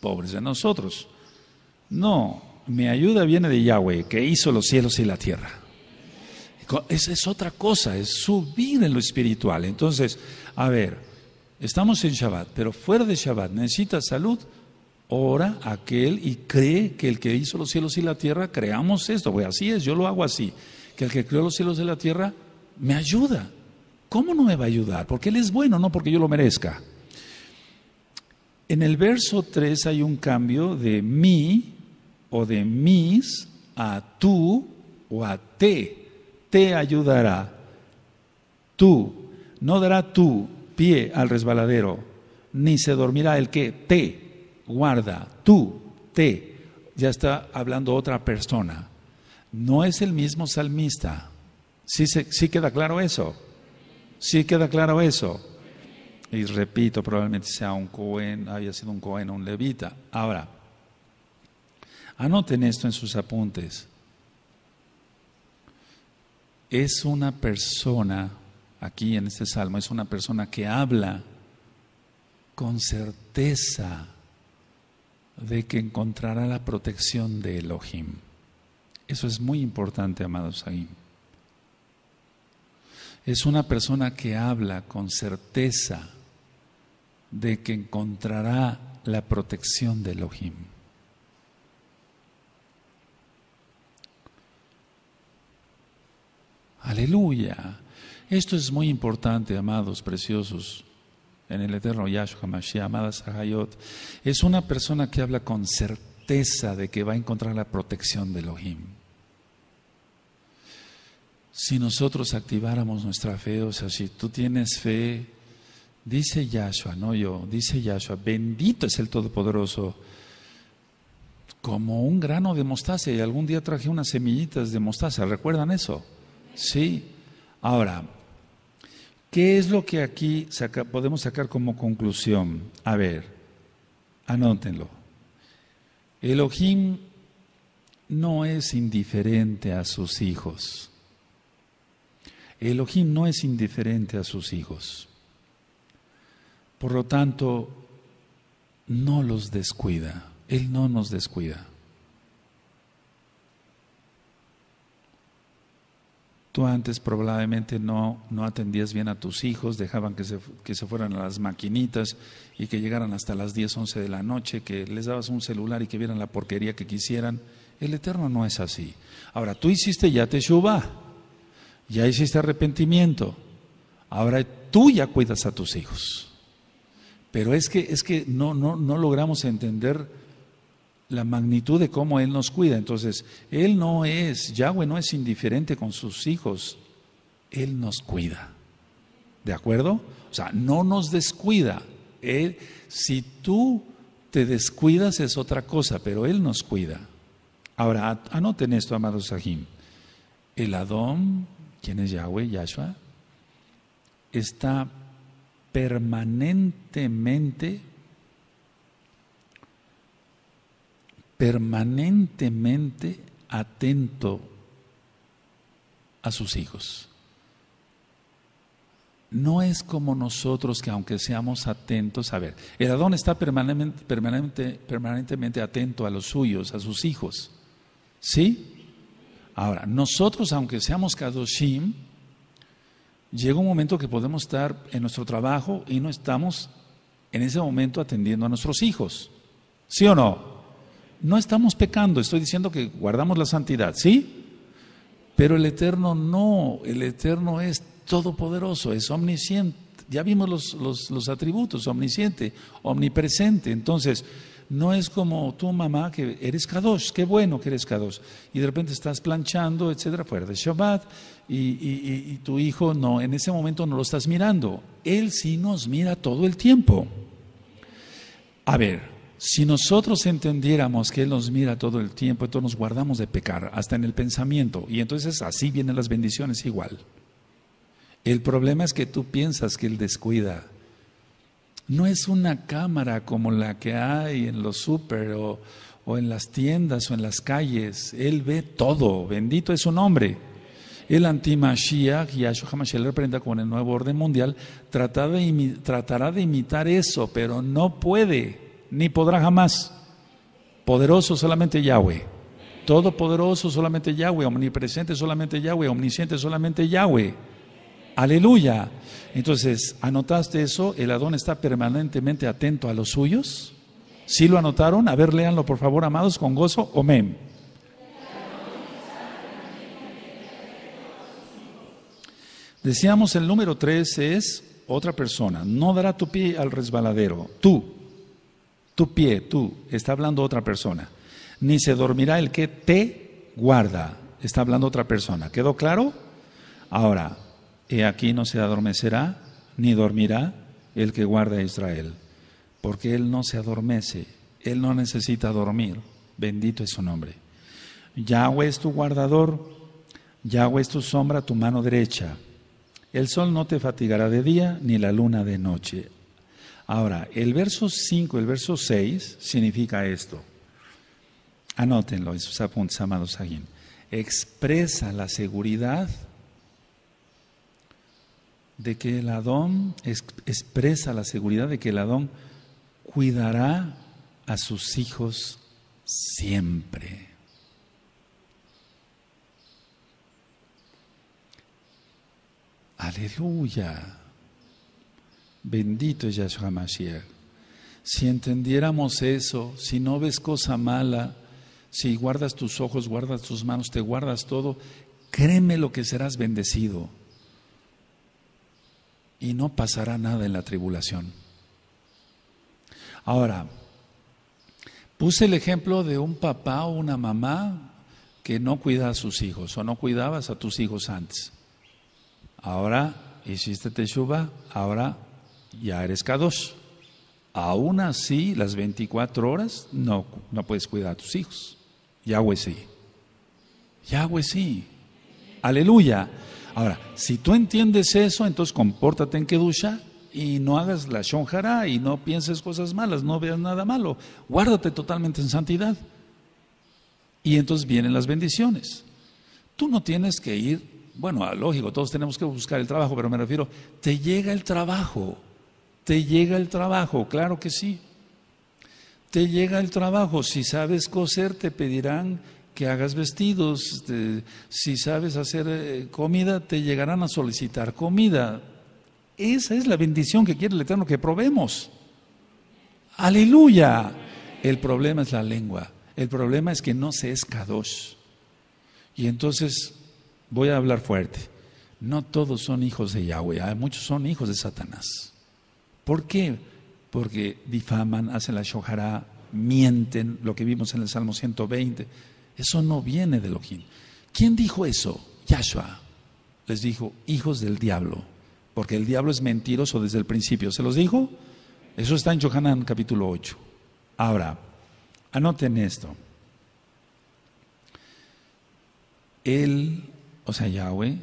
pobres de nosotros. No, mi ayuda viene de Yahweh, que hizo los cielos y la tierra. Esa es otra cosa, es subir en lo espiritual. Entonces, a ver, estamos en Shabbat, pero fuera de Shabbat, necesita salud, ora aquel y cree que el que hizo los cielos y la tierra, creamos esto, pues así es, yo lo hago así, que el que creó los cielos y la tierra me ayuda. ¿Cómo no me va a ayudar? Porque Él es bueno, no porque yo lo merezca. En el verso 3 hay un cambio de mí o de mis a tú o a te. Te ayudará. Tú. No dará tú pie al resbaladero, ni se dormirá el que te guarda. Tú, te. Ya está hablando otra persona. No es el mismo salmista. Sí, sí queda claro eso. Sí queda claro eso. Y repito, probablemente sea un Cohen, había sido un Cohen o un levita. Ahora, anoten esto en sus apuntes. Es una persona, aquí en este salmo, es una persona que habla con certeza de que encontrará la protección de Elohim. Eso es muy importante, amados ahí. Es una persona que habla con certeza de que encontrará la protección de Elohim. Aleluya. Esto es muy importante, amados, preciosos, en el eterno Yahshua Mashiach, amadas Sahayot. Es una persona que habla con certeza de que va a encontrar la protección de Elohim. Si nosotros activáramos nuestra fe, o sea, si tú tienes fe, Dice Yahshua, no yo, dice Yahshua, bendito es el Todopoderoso. Como un grano de mostaza, y algún día traje unas semillitas de mostaza, ¿recuerdan eso? Sí. Ahora, ¿qué es lo que aquí podemos sacar como conclusión? A ver, anótenlo. Elohim no es indiferente a sus hijos. Elohim no es indiferente a sus hijos. Por lo tanto, no los descuida. Él no nos descuida. Tú antes probablemente no, no atendías bien a tus hijos, dejaban que se, que se, fueran a las maquinitas y que llegaran hasta las 10, 11 de la noche, que les dabas un celular y que vieran la porquería que quisieran. El Eterno no es así. Ahora, tú hiciste ya Teshuvah, ya hiciste arrepentimiento. Ahora tú ya cuidas a tus hijos. Pero es que, es que no, no, no logramos entender la magnitud de cómo Él nos cuida. Entonces, Él no es, Yahweh no es indiferente con sus hijos, Él nos cuida. ¿De acuerdo? O sea, no nos descuida. Él, si tú te descuidas es otra cosa, pero Él nos cuida. Ahora, anoten esto, amados Sahim. El Adón, quien es Yahweh, Yahshua, está permanentemente, permanentemente atento a sus hijos. No es como nosotros que aunque seamos atentos, a ver, el Adón está permanentemente atento a los suyos, a sus hijos. ¿Sí? Ahora, nosotros aunque seamos Kadoshim, llega un momento que podemos estar en nuestro trabajo y no estamos en ese momento atendiendo a nuestros hijos. ¿Sí o no? No estamos pecando, estoy diciendo que guardamos la santidad, ¿sí? Pero el Eterno no, el Eterno es todopoderoso, es omnisciente. Ya vimos los, atributos, omnisciente, omnipresente. Entonces, no es como tu mamá que eres Kadosh, qué bueno que eres Kadosh, y de repente estás planchando, etcétera, fuera de Shabbat, y, y, tu hijo no, en ese momento no lo estás mirando. Él sí nos mira todo el tiempo. A ver, si nosotros entendiéramos que Él nos mira todo el tiempo, entonces nos guardamos de pecar, hasta en el pensamiento. Y entonces así vienen las bendiciones igual. El problema es que tú piensas que Él descuida. No es una cámara como la que hay en los super o, o en las tiendas o en las calles. Él ve todo. Bendito es su nombre. El anti-Mashiach, Yahshua HaMashiach representa con el nuevo orden mundial, tratará de, imitar, eso, pero no puede, ni podrá jamás. Poderoso solamente Yahweh. Todopoderoso solamente Yahweh, omnipresente solamente Yahweh, omnisciente solamente Yahweh. Aleluya. Entonces, ¿anotaste eso? El Adón está permanentemente atento a los suyos. ¿Sí lo anotaron? A ver, léanlo por favor, amados, con gozo. Amén. Decíamos el número tres es otra persona. No dará tu pie al resbaladero. Tú, tu pie, tú, está hablando otra persona. Ni se dormirá el que te guarda. Está hablando otra persona. ¿Quedó claro? Ahora, he aquí no se adormecerá ni dormirá el que guarda a Israel. Porque él no se adormece. Él no necesita dormir. Bendito es su nombre. Yahweh es tu guardador. Yahweh es tu sombra, tu mano derecha. El sol no te fatigará de día ni la luna de noche. Ahora, el verso 5, el verso 6 significa esto. Anótenlo en sus apuntes, amados alguien. Expresa la seguridad de que el Adón, expresa la seguridad de que el Adón cuidará a sus hijos siempre. Aleluya. Bendito es Yahshua Mashiach. Si entendiéramos eso, si no ves cosa mala, si guardas tus ojos, guardas tus manos, te guardas todo, créeme lo que serás bendecido. Y no pasará nada en la tribulación. Ahora, puse el ejemplo de un papá o una mamá que no cuida a sus hijos o no cuidabas a tus hijos antes ahora hiciste teshuva, ahora ya eres kadosh. Aún así, las 24 horas no, no puedes cuidar a tus hijos. Yahweh sí. Yahweh sí. Aleluya. Ahora, si tú entiendes eso, entonces compórtate en Kedusha y no hagas la shonjara y no pienses cosas malas, no veas nada malo. Guárdate totalmente en santidad. Y entonces vienen las bendiciones. Tú no tienes que ir bueno, ah, lógico, todos tenemos que buscar el trabajo, pero me refiero, te llega el trabajo, te llega el trabajo, claro que sí. Te llega el trabajo, si sabes coser te pedirán que hagas vestidos, si sabes hacer eh, comida te llegarán a solicitar comida. Esa es la bendición que quiere el Eterno que probemos. Aleluya. El problema es la lengua, el problema es que no se es kadosh. Y entonces voy a hablar fuerte. No todos son hijos de Yahweh, muchos son hijos de Satanás. ¿Por qué? Porque difaman, hacen la shohara, mienten, lo que vimos en el Salmo 120. Eso no viene de Elohim. ¿Quién dijo eso? Yahshua. Les dijo, hijos del diablo, porque el diablo es mentiroso desde el principio. ¿Se los dijo? Eso está en Johanan capítulo 8. Ahora, anoten esto. Él o sea, Yahweh,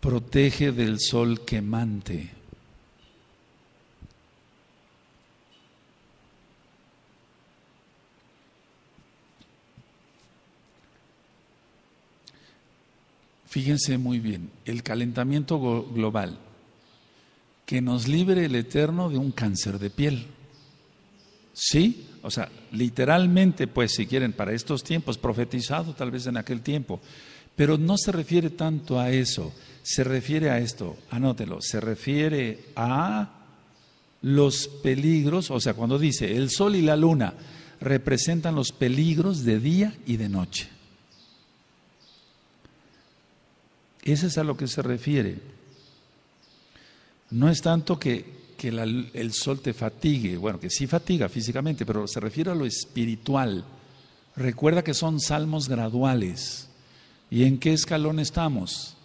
protege del sol quemante. Fíjense muy bien, el calentamiento global, que nos libre el Eterno de un cáncer de piel. ¿Sí? O sea, literalmente, pues si quieren, para estos tiempos, profetizado tal vez en aquel tiempo, pero no se refiere tanto a eso, se refiere a esto, anótelo, se refiere a los peligros, o sea, cuando dice el sol y la luna representan los peligros de día y de noche. Ese es a lo que se refiere. No es tanto que, el sol te fatigue, bueno, que sí fatiga físicamente, pero se refiere a lo espiritual. Recuerda que son salmos graduales. ¿Y en qué escalón estamos?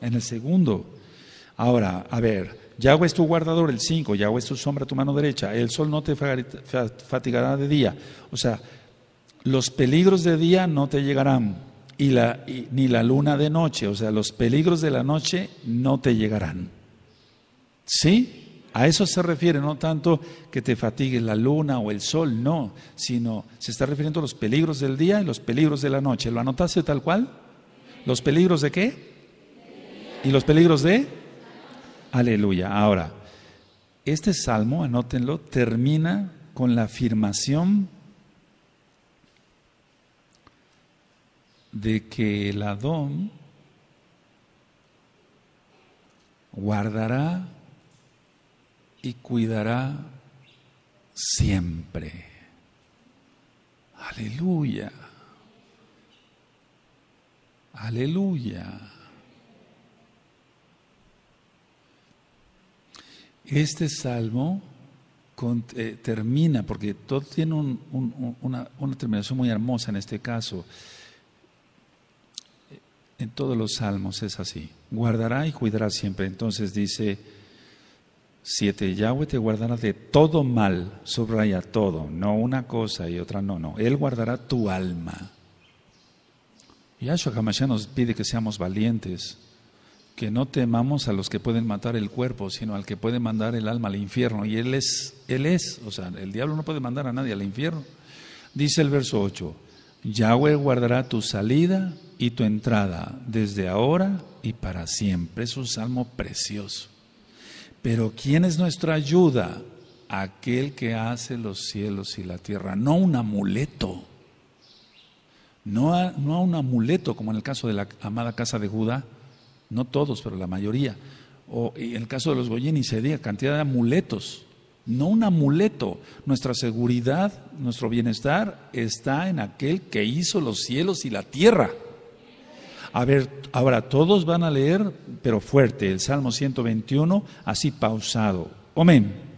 En el segundo. Ahora, a ver, Yahweh es tu guardador, el 5, Yahweh es tu sombra, tu mano derecha, el sol no te fatigará de día. O sea, los peligros de día no te llegarán, y la, ni la luna de noche, o sea, los peligros de la noche no te llegarán. ¿Sí? A eso se refiere, no tanto que te fatigue la luna o el sol, no, sino se está refiriendo a los peligros del día y los peligros de la noche. ¿Lo anotaste tal cual? ¿Los peligros de qué? ¿Y los peligros de? Aleluya. Ahora, este salmo, anótenlo, termina con la afirmación de que el Adón guardará y cuidará siempre. Aleluya. Aleluya. Este salmo con, eh, termina, porque todo tiene una, una terminación muy hermosa en este caso. En todos los salmos es así. Guardará y cuidará siempre. Entonces dice, Siete, Yahweh te guardará de todo mal, subraya todo, no una cosa y otra no, no. Él guardará tu alma. Yahshua Hamashiach nos pide que seamos valientes, que no temamos a los que pueden matar el cuerpo, sino al que puede mandar el alma al infierno. Y Él es, Él es, o sea, el diablo no puede mandar a nadie al infierno. Dice el verso 8, Yahweh guardará tu salida y tu entrada desde ahora y para siempre. Es un salmo precioso. Pero ¿quién es nuestra ayuda? Aquel que hace los cielos y la tierra, no un amuleto. No a, un amuleto, como en el caso de la amada casa de Judá, no todos, pero la mayoría. O en el caso de los goyenis, se cantidad de amuletos. No un amuleto. Nuestra seguridad, nuestro bienestar está en aquel que hizo los cielos y la tierra. A ver, ahora todos van a leer, pero fuerte, el Salmo 121, así pausado. Amén.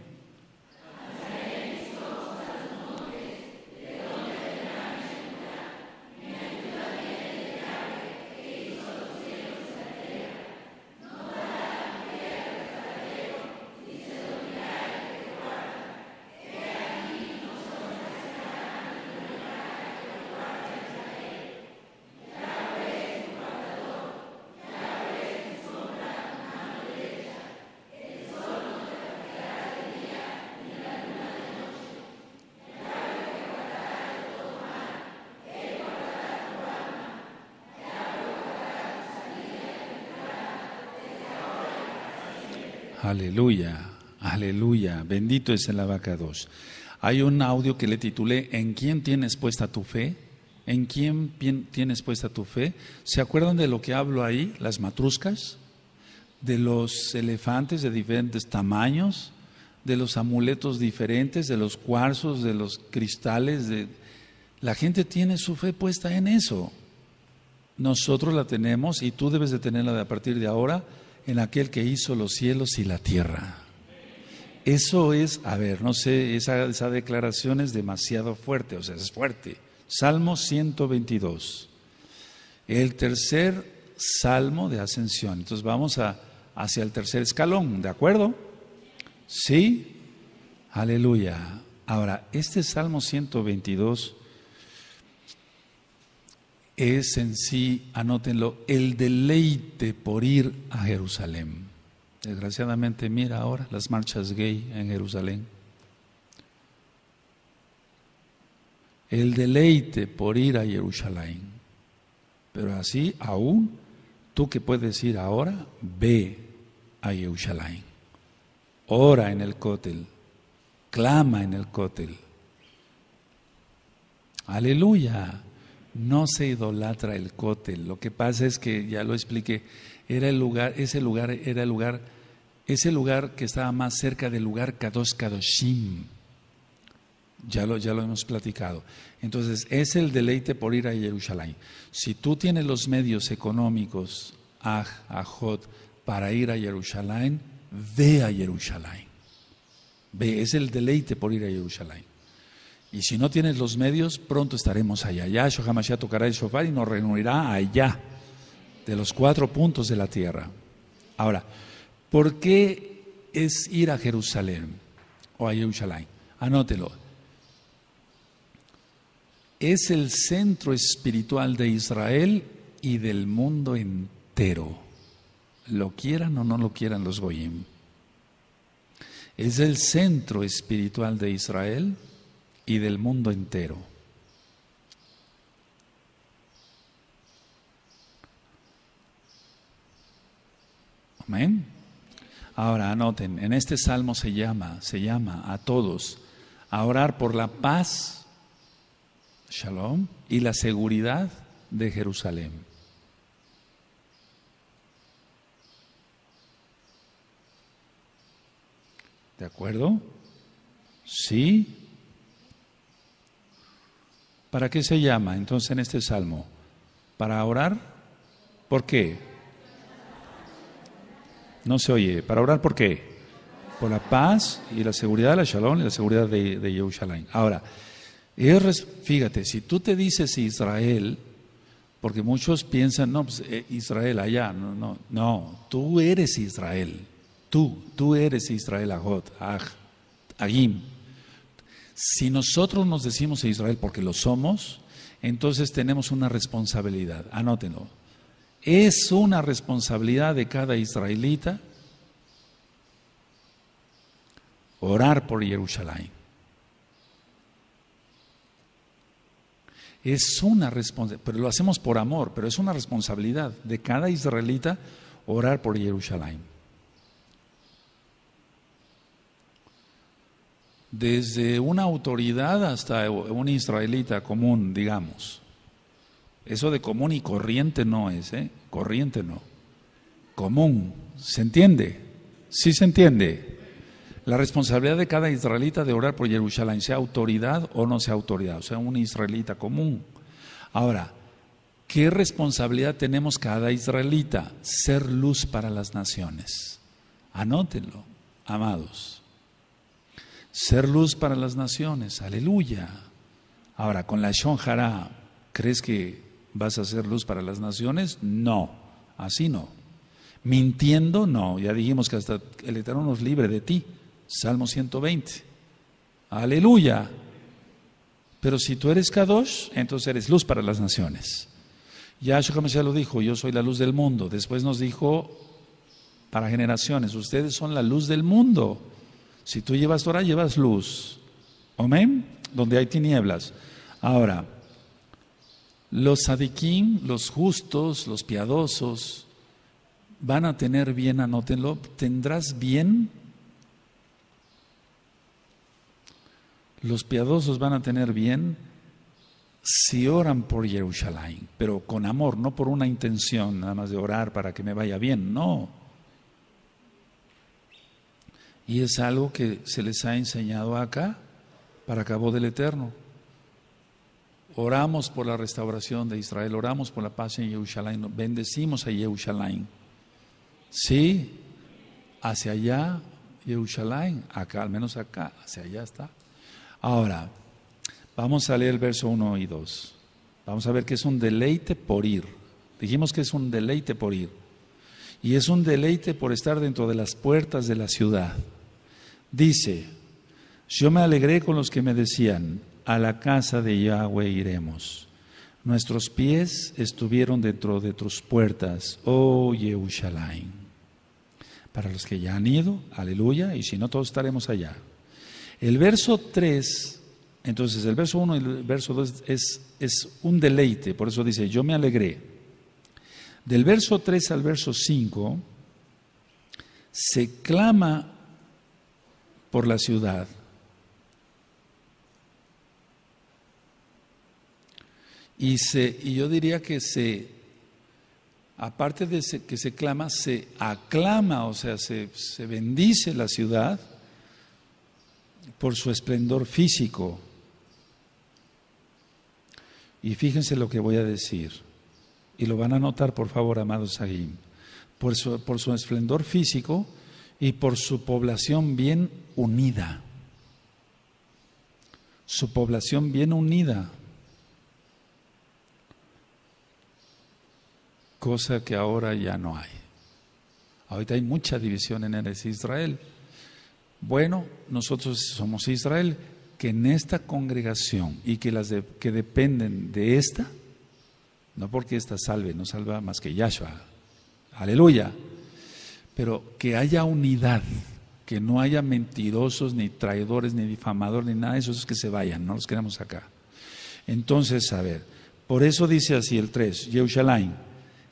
Aleluya, aleluya. Bendito es el abacados. Hay un audio que le titulé ¿En quién tienes puesta tu fe? ¿En quién tienes puesta tu fe? ¿Se acuerdan de lo que hablo ahí? Las matruscas, de los elefantes de diferentes tamaños, de los amuletos diferentes, de los cuarzos, de los cristales. De... La gente tiene su fe puesta en eso. Nosotros la tenemos y tú debes de tenerla de a partir de ahora en aquel que hizo los cielos y la tierra. Eso es, a ver, no sé, esa, declaración es demasiado fuerte, o sea, es fuerte. Salmo 122, el tercer salmo de ascensión. Entonces vamos a, hacia el tercer escalón, ¿de acuerdo? Sí, aleluya. Ahora, este Salmo 122 es en sí, anótenlo, el deleite por ir a Jerusalén. Desgraciadamente, mira ahora las marchas gay en Jerusalén. El deleite por ir a Jerusalén. Pero así aún, tú que puedes ir ahora, ve a Jerusalén. Ora en el cótel, clama en el cótel. Aleluya. No se idolatra el cótel. Lo que pasa es que, ya lo expliqué, era el lugar, ese lugar era el lugar, ese lugar que estaba más cerca del lugar Kadosh Kadoshim. Ya lo, ya lo hemos platicado. Entonces, es el deleite por ir a Jerusalén. Si tú tienes los medios económicos, Aj, Ajot, para ir a Jerusalén, ve a Jerusalén. Ve, es el deleite por ir a Jerusalén. Y si no tienes los medios, pronto estaremos allá. Ya Shohamashia tocará el shofar y nos reunirá allá, de los cuatro puntos de la tierra. Ahora, ¿por qué es ir a Jerusalén o a Yerushalayim. Anótelo. Es el centro espiritual de Israel y del mundo entero. Lo quieran o no lo quieran los Goyim. Es el centro espiritual de Israel y del mundo entero. Amén. Ahora anoten, en este salmo se llama, se llama a todos a orar por la paz, shalom, y la seguridad de Jerusalén. ¿De acuerdo? Sí. ¿Para qué se llama entonces en este salmo? ¿Para orar? ¿Por qué? No se oye. ¿Para orar por qué? Por la paz y la seguridad, de la shalom y la seguridad de, de Ahora, fíjate, si tú te dices Israel, porque muchos piensan, no, pues, eh, Israel allá, no, no, no, tú eres Israel, tú, tú eres Israel, agot Agim. Si nosotros nos decimos a Israel porque lo somos, entonces tenemos una responsabilidad. Anótenlo. Es una responsabilidad de cada israelita orar por Jerusalén. Es una responsabilidad, pero lo hacemos por amor, pero es una responsabilidad de cada israelita orar por Jerusalén. desde una autoridad hasta un israelita común, digamos. Eso de común y corriente no es, ¿eh? Corriente no. Común, ¿se entiende? Sí se entiende. La responsabilidad de cada israelita de orar por Jerusalén, sea autoridad o no sea autoridad, o sea, un israelita común. Ahora, ¿qué responsabilidad tenemos cada israelita? Ser luz para las naciones. Anótenlo, amados ser luz para las naciones, aleluya. Ahora, con la Shonjara, ¿crees que vas a ser luz para las naciones? No, así no. Mintiendo, no. Ya dijimos que hasta el Eterno nos libre de ti. Salmo 120. Aleluya. Pero si tú eres Kadosh, entonces eres luz para las naciones. Ya ya lo dijo, yo soy la luz del mundo. Después nos dijo para generaciones, ustedes son la luz del mundo. Si tú llevas Torah, llevas luz. Amén. Donde hay tinieblas. Ahora, los sadiquín, los justos, los piadosos, van a tener bien, anótenlo, tendrás bien. Los piadosos van a tener bien si oran por Jerusalén, pero con amor, no por una intención nada más de orar para que me vaya bien, no y es algo que se les ha enseñado acá para cabo del eterno. Oramos por la restauración de Israel, oramos por la paz en Jerusalén, bendecimos a Jerusalén. Sí, hacia allá, Jerusalén, acá, al menos acá, hacia allá está. Ahora, vamos a leer el verso 1 y 2. Vamos a ver que es un deleite por ir. Dijimos que es un deleite por ir. Y es un deleite por estar dentro de las puertas de la ciudad. Dice, yo me alegré con los que me decían, a la casa de Yahweh iremos. Nuestros pies estuvieron dentro de tus puertas, oh Yehushalayim. Para los que ya han ido, aleluya, y si no, todos estaremos allá. El verso 3, entonces el verso 1 y el verso 2 es, es un deleite, por eso dice, yo me alegré. Del verso 3 al verso 5, se clama por la ciudad. Y, se, y yo diría que se, aparte de que se clama, se aclama, o sea, se, se bendice la ciudad por su esplendor físico. Y fíjense lo que voy a decir, y lo van a notar, por favor, amados Sahim, por su, por su esplendor físico y por su población bien unida. Su población bien unida. Cosa que ahora ya no hay. Ahorita hay mucha división en eres Israel. Bueno, nosotros somos Israel, que en esta congregación y que las que dependen de esta, no porque esta salve, no salva más que Yahshua, aleluya, pero que haya unidad que no haya mentirosos, ni traidores, ni difamadores, ni nada de eso, es que se vayan, no los queremos acá. Entonces, a ver, por eso dice así el 3, Yerushalayim,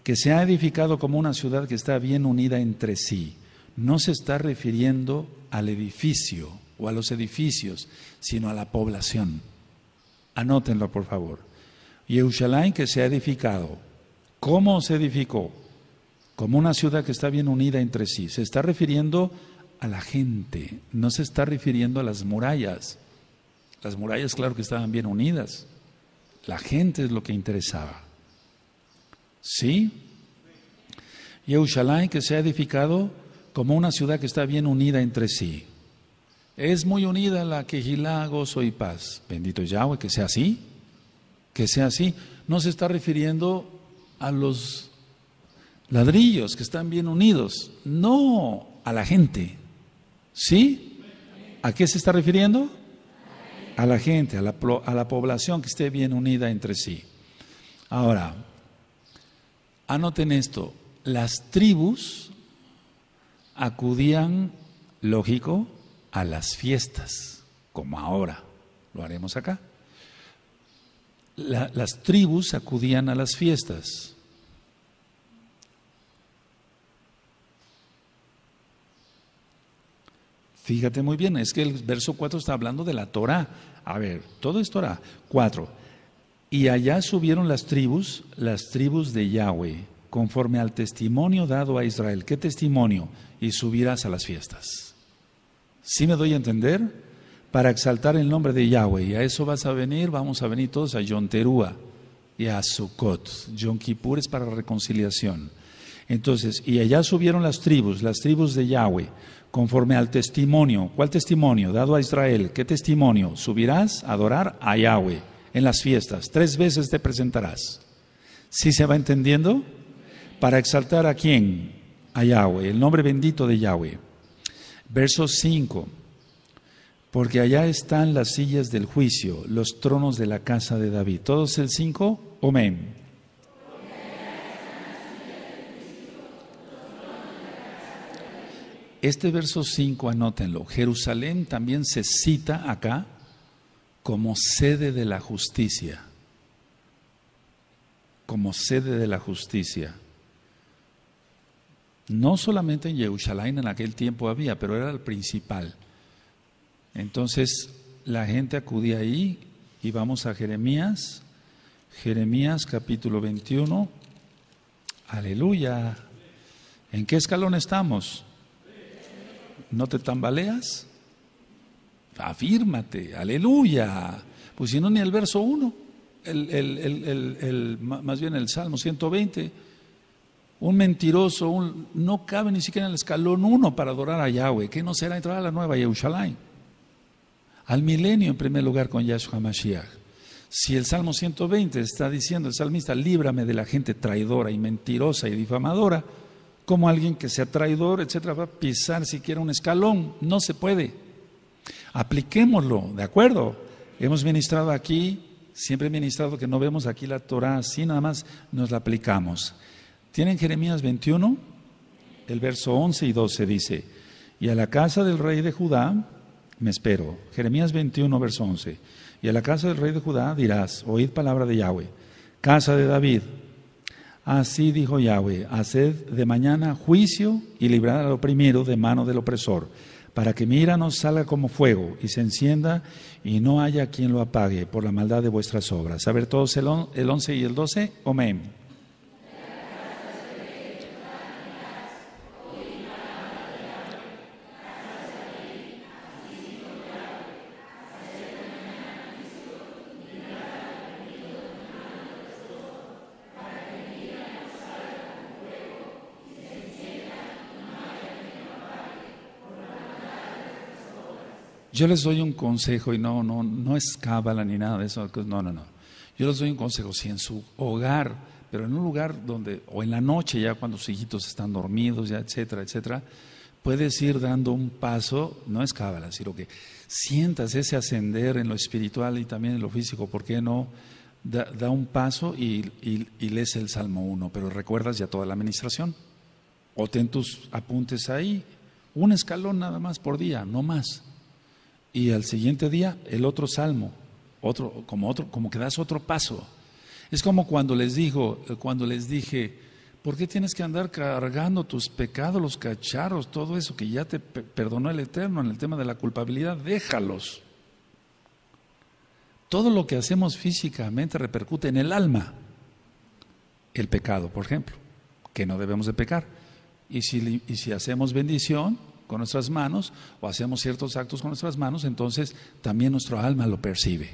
que se ha edificado como una ciudad que está bien unida entre sí. No se está refiriendo al edificio o a los edificios, sino a la población. Anótenlo, por favor. Yerushalayim que se ha edificado. ¿Cómo se edificó? Como una ciudad que está bien unida entre sí. Se está refiriendo a la gente, no se está refiriendo a las murallas. Las murallas, claro que estaban bien unidas. La gente es lo que interesaba. ¿Sí? Eushalai que se ha edificado como una ciudad que está bien unida entre sí. Es muy unida la que gozo y paz. Bendito Yahweh, que sea así. Que sea así. No se está refiriendo a los ladrillos que están bien unidos. No, a la gente. ¿Sí? ¿A qué se está refiriendo? A la gente, a la, población que esté bien unida entre sí. Ahora, anoten esto, las tribus acudían, lógico, a las fiestas, como ahora, lo haremos acá. las tribus acudían a las fiestas. Fíjate muy bien, es que el verso 4 está hablando de la Torah. A ver, todo es Torah. 4. Y allá subieron las tribus, las tribus de Yahweh, conforme al testimonio dado a Israel. ¿Qué testimonio? Y subirás a las fiestas. ¿Sí me doy a entender? Para exaltar el nombre de Yahweh. Y a eso vas a venir, vamos a venir todos a Yonterúa y a Sukkot. Yom Kippur es para reconciliación. Entonces, y allá subieron las tribus, las tribus de Yahweh, conforme al testimonio. ¿Cuál testimonio? Dado a Israel. ¿Qué testimonio? Subirás a adorar a Yahweh en las fiestas. Tres veces te presentarás. ¿Sí se va entendiendo? Para exaltar a quién? A Yahweh, el nombre bendito de Yahweh. Verso 5. Porque allá están las sillas del juicio, los tronos de la casa de David. Todos el 5, amén. Este verso 5, anótenlo, Jerusalén también se cita acá como sede de la justicia, como sede de la justicia. No solamente en Jerusalén en aquel tiempo había, pero era el principal. Entonces la gente acudía ahí y vamos a Jeremías, Jeremías capítulo 21, aleluya. ¿En qué escalón estamos? ¿No te tambaleas? Afírmate, aleluya. Pues si no, ni el verso 1, el, más bien el Salmo 120, un mentiroso, un, no cabe ni siquiera en el escalón 1 para adorar a Yahweh. que no será entrada a la nueva Yerushalayim? Al milenio en primer lugar con Yahshua Mashiach. Si el Salmo 120 está diciendo el salmista, líbrame de la gente traidora y mentirosa y difamadora, como alguien que sea traidor, etcétera, va a pisar siquiera un escalón. No se puede. Apliquémoslo, ¿de acuerdo? Hemos ministrado aquí, siempre he ministrado que no vemos aquí la Torah así, nada más nos la aplicamos. ¿Tienen Jeremías 21? El verso 11 y 12 dice, y a la casa del rey de Judá me espero. Jeremías 21, verso 11. Y a la casa del rey de Judá dirás, oíd palabra de Yahweh, casa de David, Así dijo Yahweh, haced de mañana juicio y librad al oprimido de mano del opresor, para que mi ira no salga como fuego y se encienda y no haya quien lo apague por la maldad de vuestras obras. A ver todos el, once y el doce? amén. Yo les doy un consejo y no, no, no es cábala ni nada de eso. No, no, no. Yo les doy un consejo. Si en su hogar, pero en un lugar donde, o en la noche ya cuando sus hijitos están dormidos, ya, etcétera, etcétera, puedes ir dando un paso, no es cábala, sino que sientas ese ascender en lo espiritual y también en lo físico. ¿Por qué no? Da, un paso y, y, y, lees el Salmo 1, pero recuerdas ya toda la administración. O ten tus apuntes ahí, un escalón nada más por día, no más y al siguiente día el otro salmo, otro, como, otro, como que das otro paso. Es como cuando les, dijo, eh, cuando les dije, ¿por qué tienes que andar cargando tus pecados, los cacharros, todo eso que ya te perdonó el Eterno en el tema de la culpabilidad? Déjalos. Todo lo que hacemos físicamente repercute en el alma. El pecado, por ejemplo, que no debemos de pecar. y si hacemos bendición, con nuestras manos o hacemos ciertos actos con nuestras manos, entonces también nuestro alma lo percibe.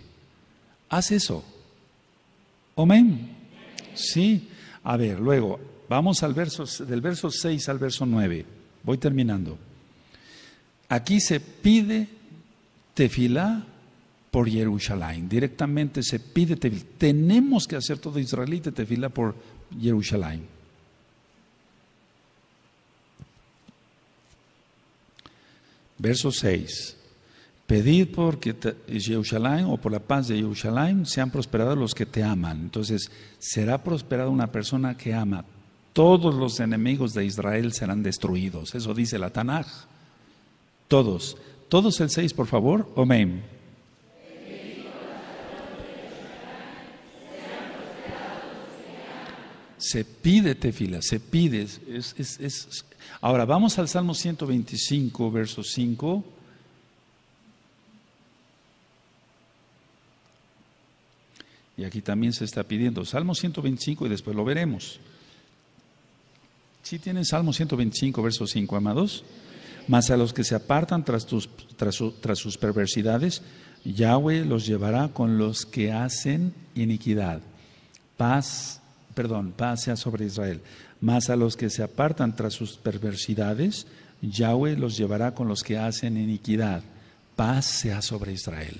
Haz eso. Amén. Sí. A ver, luego vamos al verso del verso 6 al verso 9. Voy terminando. Aquí se pide tefilá por Jerusalén. Directamente se pide tefilá. Tenemos que hacer todo israelita tefilá por Jerusalén. Verso 6. Pedid por o por la paz de Jerusalén sean prosperados los que te aman. Entonces, será prosperada una persona que ama. Todos los enemigos de Israel serán destruidos. Eso dice la Tanaj. Todos. Todos el 6, por favor. Amén. Se pide tefila, se pide. es, es, Ahora vamos al Salmo 125, verso 5. Y aquí también se está pidiendo Salmo 125 y después lo veremos. Si ¿Sí tienen Salmo 125, verso 5, amados. Mas a los que se apartan tras, tras, tras sus perversidades, Yahweh los llevará con los que hacen iniquidad. Paz, perdón, paz sea sobre Israel. Mas a los que se apartan tras sus perversidades, Yahweh los llevará con los que hacen iniquidad. Paz sea sobre Israel.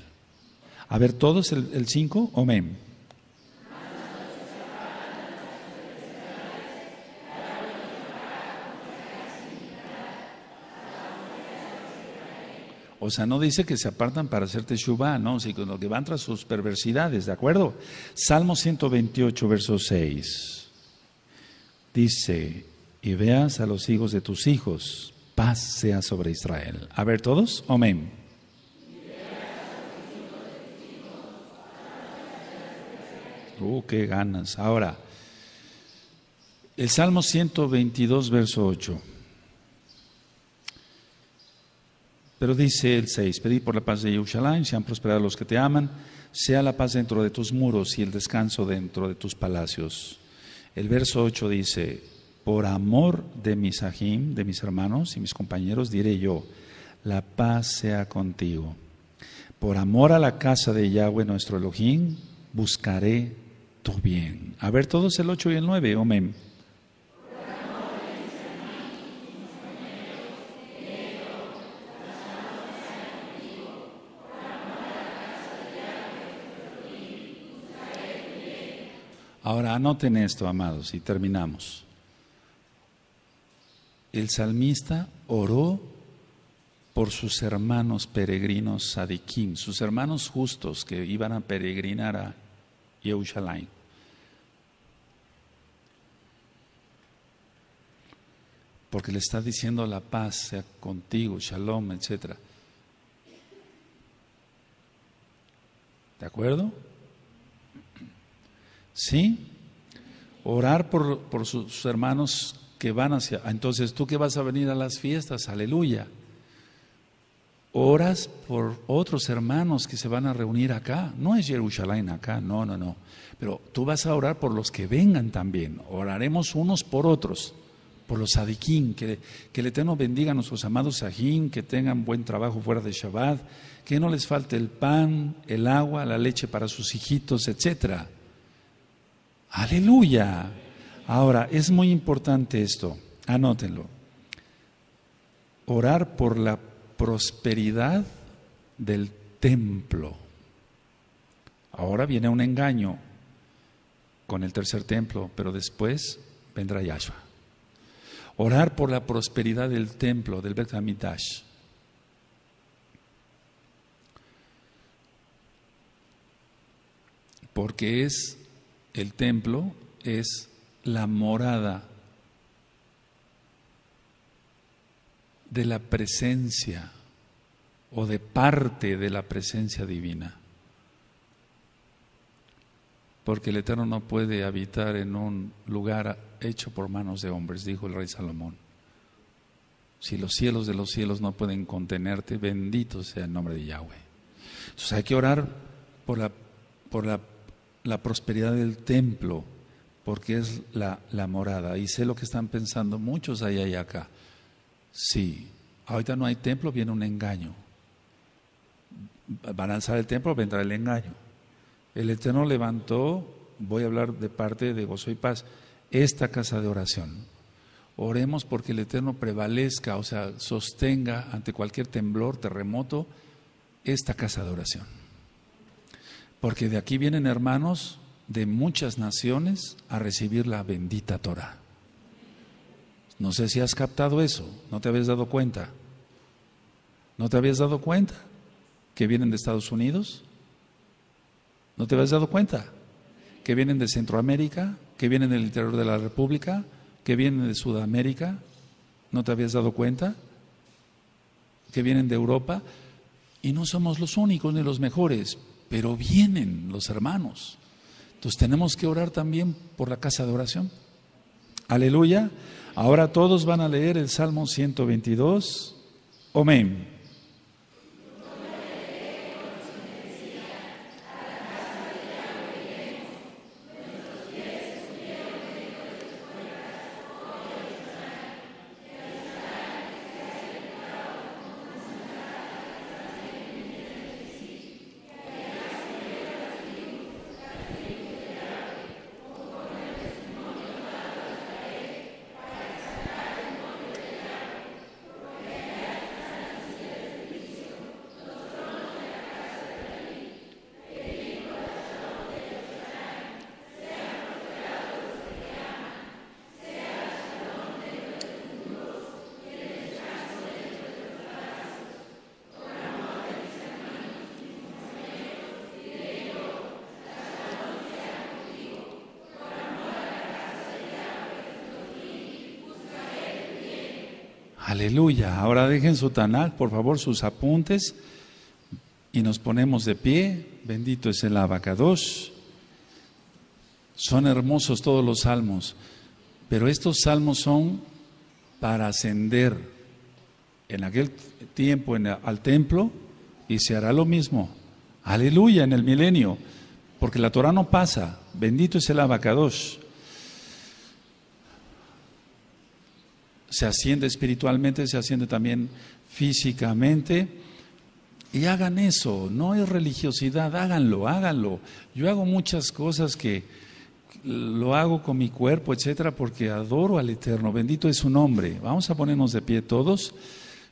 A ver, todos el 5, amén. O sea, no dice que se apartan para hacer Teshuvah, no, sino que van tras sus perversidades, ¿de acuerdo? Salmo 128, verso 6 dice, y veas a los hijos de tus hijos, paz sea sobre Israel. A ver todos, amén. Oh, qué ganas. Ahora, el Salmo 122, verso 8. Pero dice el 6, pedí por la paz de Yerushalayim, sean prosperados los que te aman, sea la paz dentro de tus muros y el descanso dentro de tus palacios. El verso 8 dice, por amor de mis ajim, de mis hermanos y mis compañeros, diré yo, la paz sea contigo. Por amor a la casa de Yahweh nuestro Elohim, buscaré tu bien. A ver todos el 8 y el 9, amén. Ahora anoten esto, amados, y terminamos. El salmista oró por sus hermanos peregrinos Sadiquim, sus hermanos justos que iban a peregrinar a Yeushalaim. Porque le está diciendo la paz sea contigo, shalom, etc. ¿De acuerdo? ¿Sí? Orar por, sus hermanos que van hacia... Ah, entonces, tú que vas a venir a las fiestas, aleluya. Oras por otros hermanos que se van a reunir acá. No es Jerusalén acá, no, no, no. Pero tú vas a orar por los que vengan también. Oraremos unos por otros por los sadiquín, que, que, el Eterno bendiga a nuestros amados sajín, que tengan buen trabajo fuera de Shabbat, que no les falte el pan, el agua, la leche para sus hijitos, etcétera. Aleluya. Ahora, es muy importante esto, anótenlo. Orar por la prosperidad del templo. Ahora viene un engaño con el tercer templo, pero después vendrá Yahshua. Orar por la prosperidad del templo, del Beth Porque es el templo es la morada de la presencia o de parte de la presencia divina. Porque el Eterno no puede habitar en un lugar hecho por manos de hombres, dijo el rey Salomón. Si los cielos de los cielos no pueden contenerte, bendito sea el nombre de Yahweh. Entonces hay que orar por la, por la la prosperidad del templo, porque es la, morada. Y sé lo que están pensando muchos allá y acá. Sí, ahorita no hay templo, viene un engaño. Van a alzar el templo, vendrá el engaño. El Eterno levantó, voy a hablar de parte de gozo y paz, esta casa de oración. Oremos porque el Eterno prevalezca, o sea, sostenga ante cualquier temblor, terremoto, esta casa de oración porque de aquí vienen hermanos de muchas naciones a recibir la bendita Torah. No sé si has captado eso, no te habías dado cuenta. ¿No te habías dado cuenta que vienen de Estados Unidos? ¿No te habías dado cuenta que vienen de Centroamérica, que vienen del interior de la República, que vienen de Sudamérica? ¿No te habías dado cuenta que vienen de Europa? Y no somos los únicos ni los mejores, pero vienen los hermanos. Entonces tenemos que orar también por la casa de oración. Aleluya. Ahora todos van a leer el Salmo 122. Amén. Aleluya. Ahora dejen su tanar por favor, sus apuntes y nos ponemos de pie. Bendito es el abacados. Son hermosos todos los salmos, pero estos salmos son para ascender en aquel tiempo en, al templo y se hará lo mismo. Aleluya en el milenio, porque la Torah no pasa. Bendito es el abacados. se asciende espiritualmente, se asciende también físicamente. Y hagan eso, no es religiosidad, háganlo, háganlo. Yo hago muchas cosas que lo hago con mi cuerpo, etcétera, porque adoro al Eterno, bendito es su nombre. Vamos a ponernos de pie todos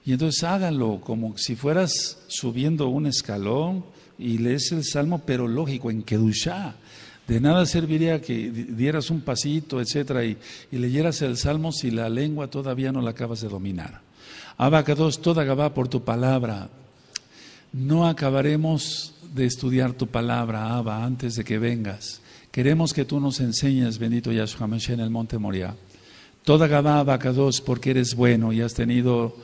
y entonces háganlo como si fueras subiendo un escalón y lees el salmo, pero lógico, en Kedushah. De nada serviría que dieras un pasito, etcétera, y, leyeras el salmo si la lengua todavía no la acabas de dominar. Abacados, toda Gabá por tu palabra. No acabaremos de estudiar tu palabra, Abba, antes de que vengas. Queremos que tú nos enseñes, bendito Yahshua en el monte Moriah. Toda Gabá, Abacados, porque eres bueno y has tenido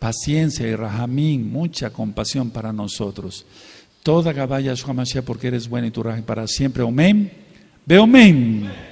paciencia y rajamín, mucha compasión para nosotros toda Gabaya amancia, porque eres bueno y tu raja para siempre. Amén. Ve amén.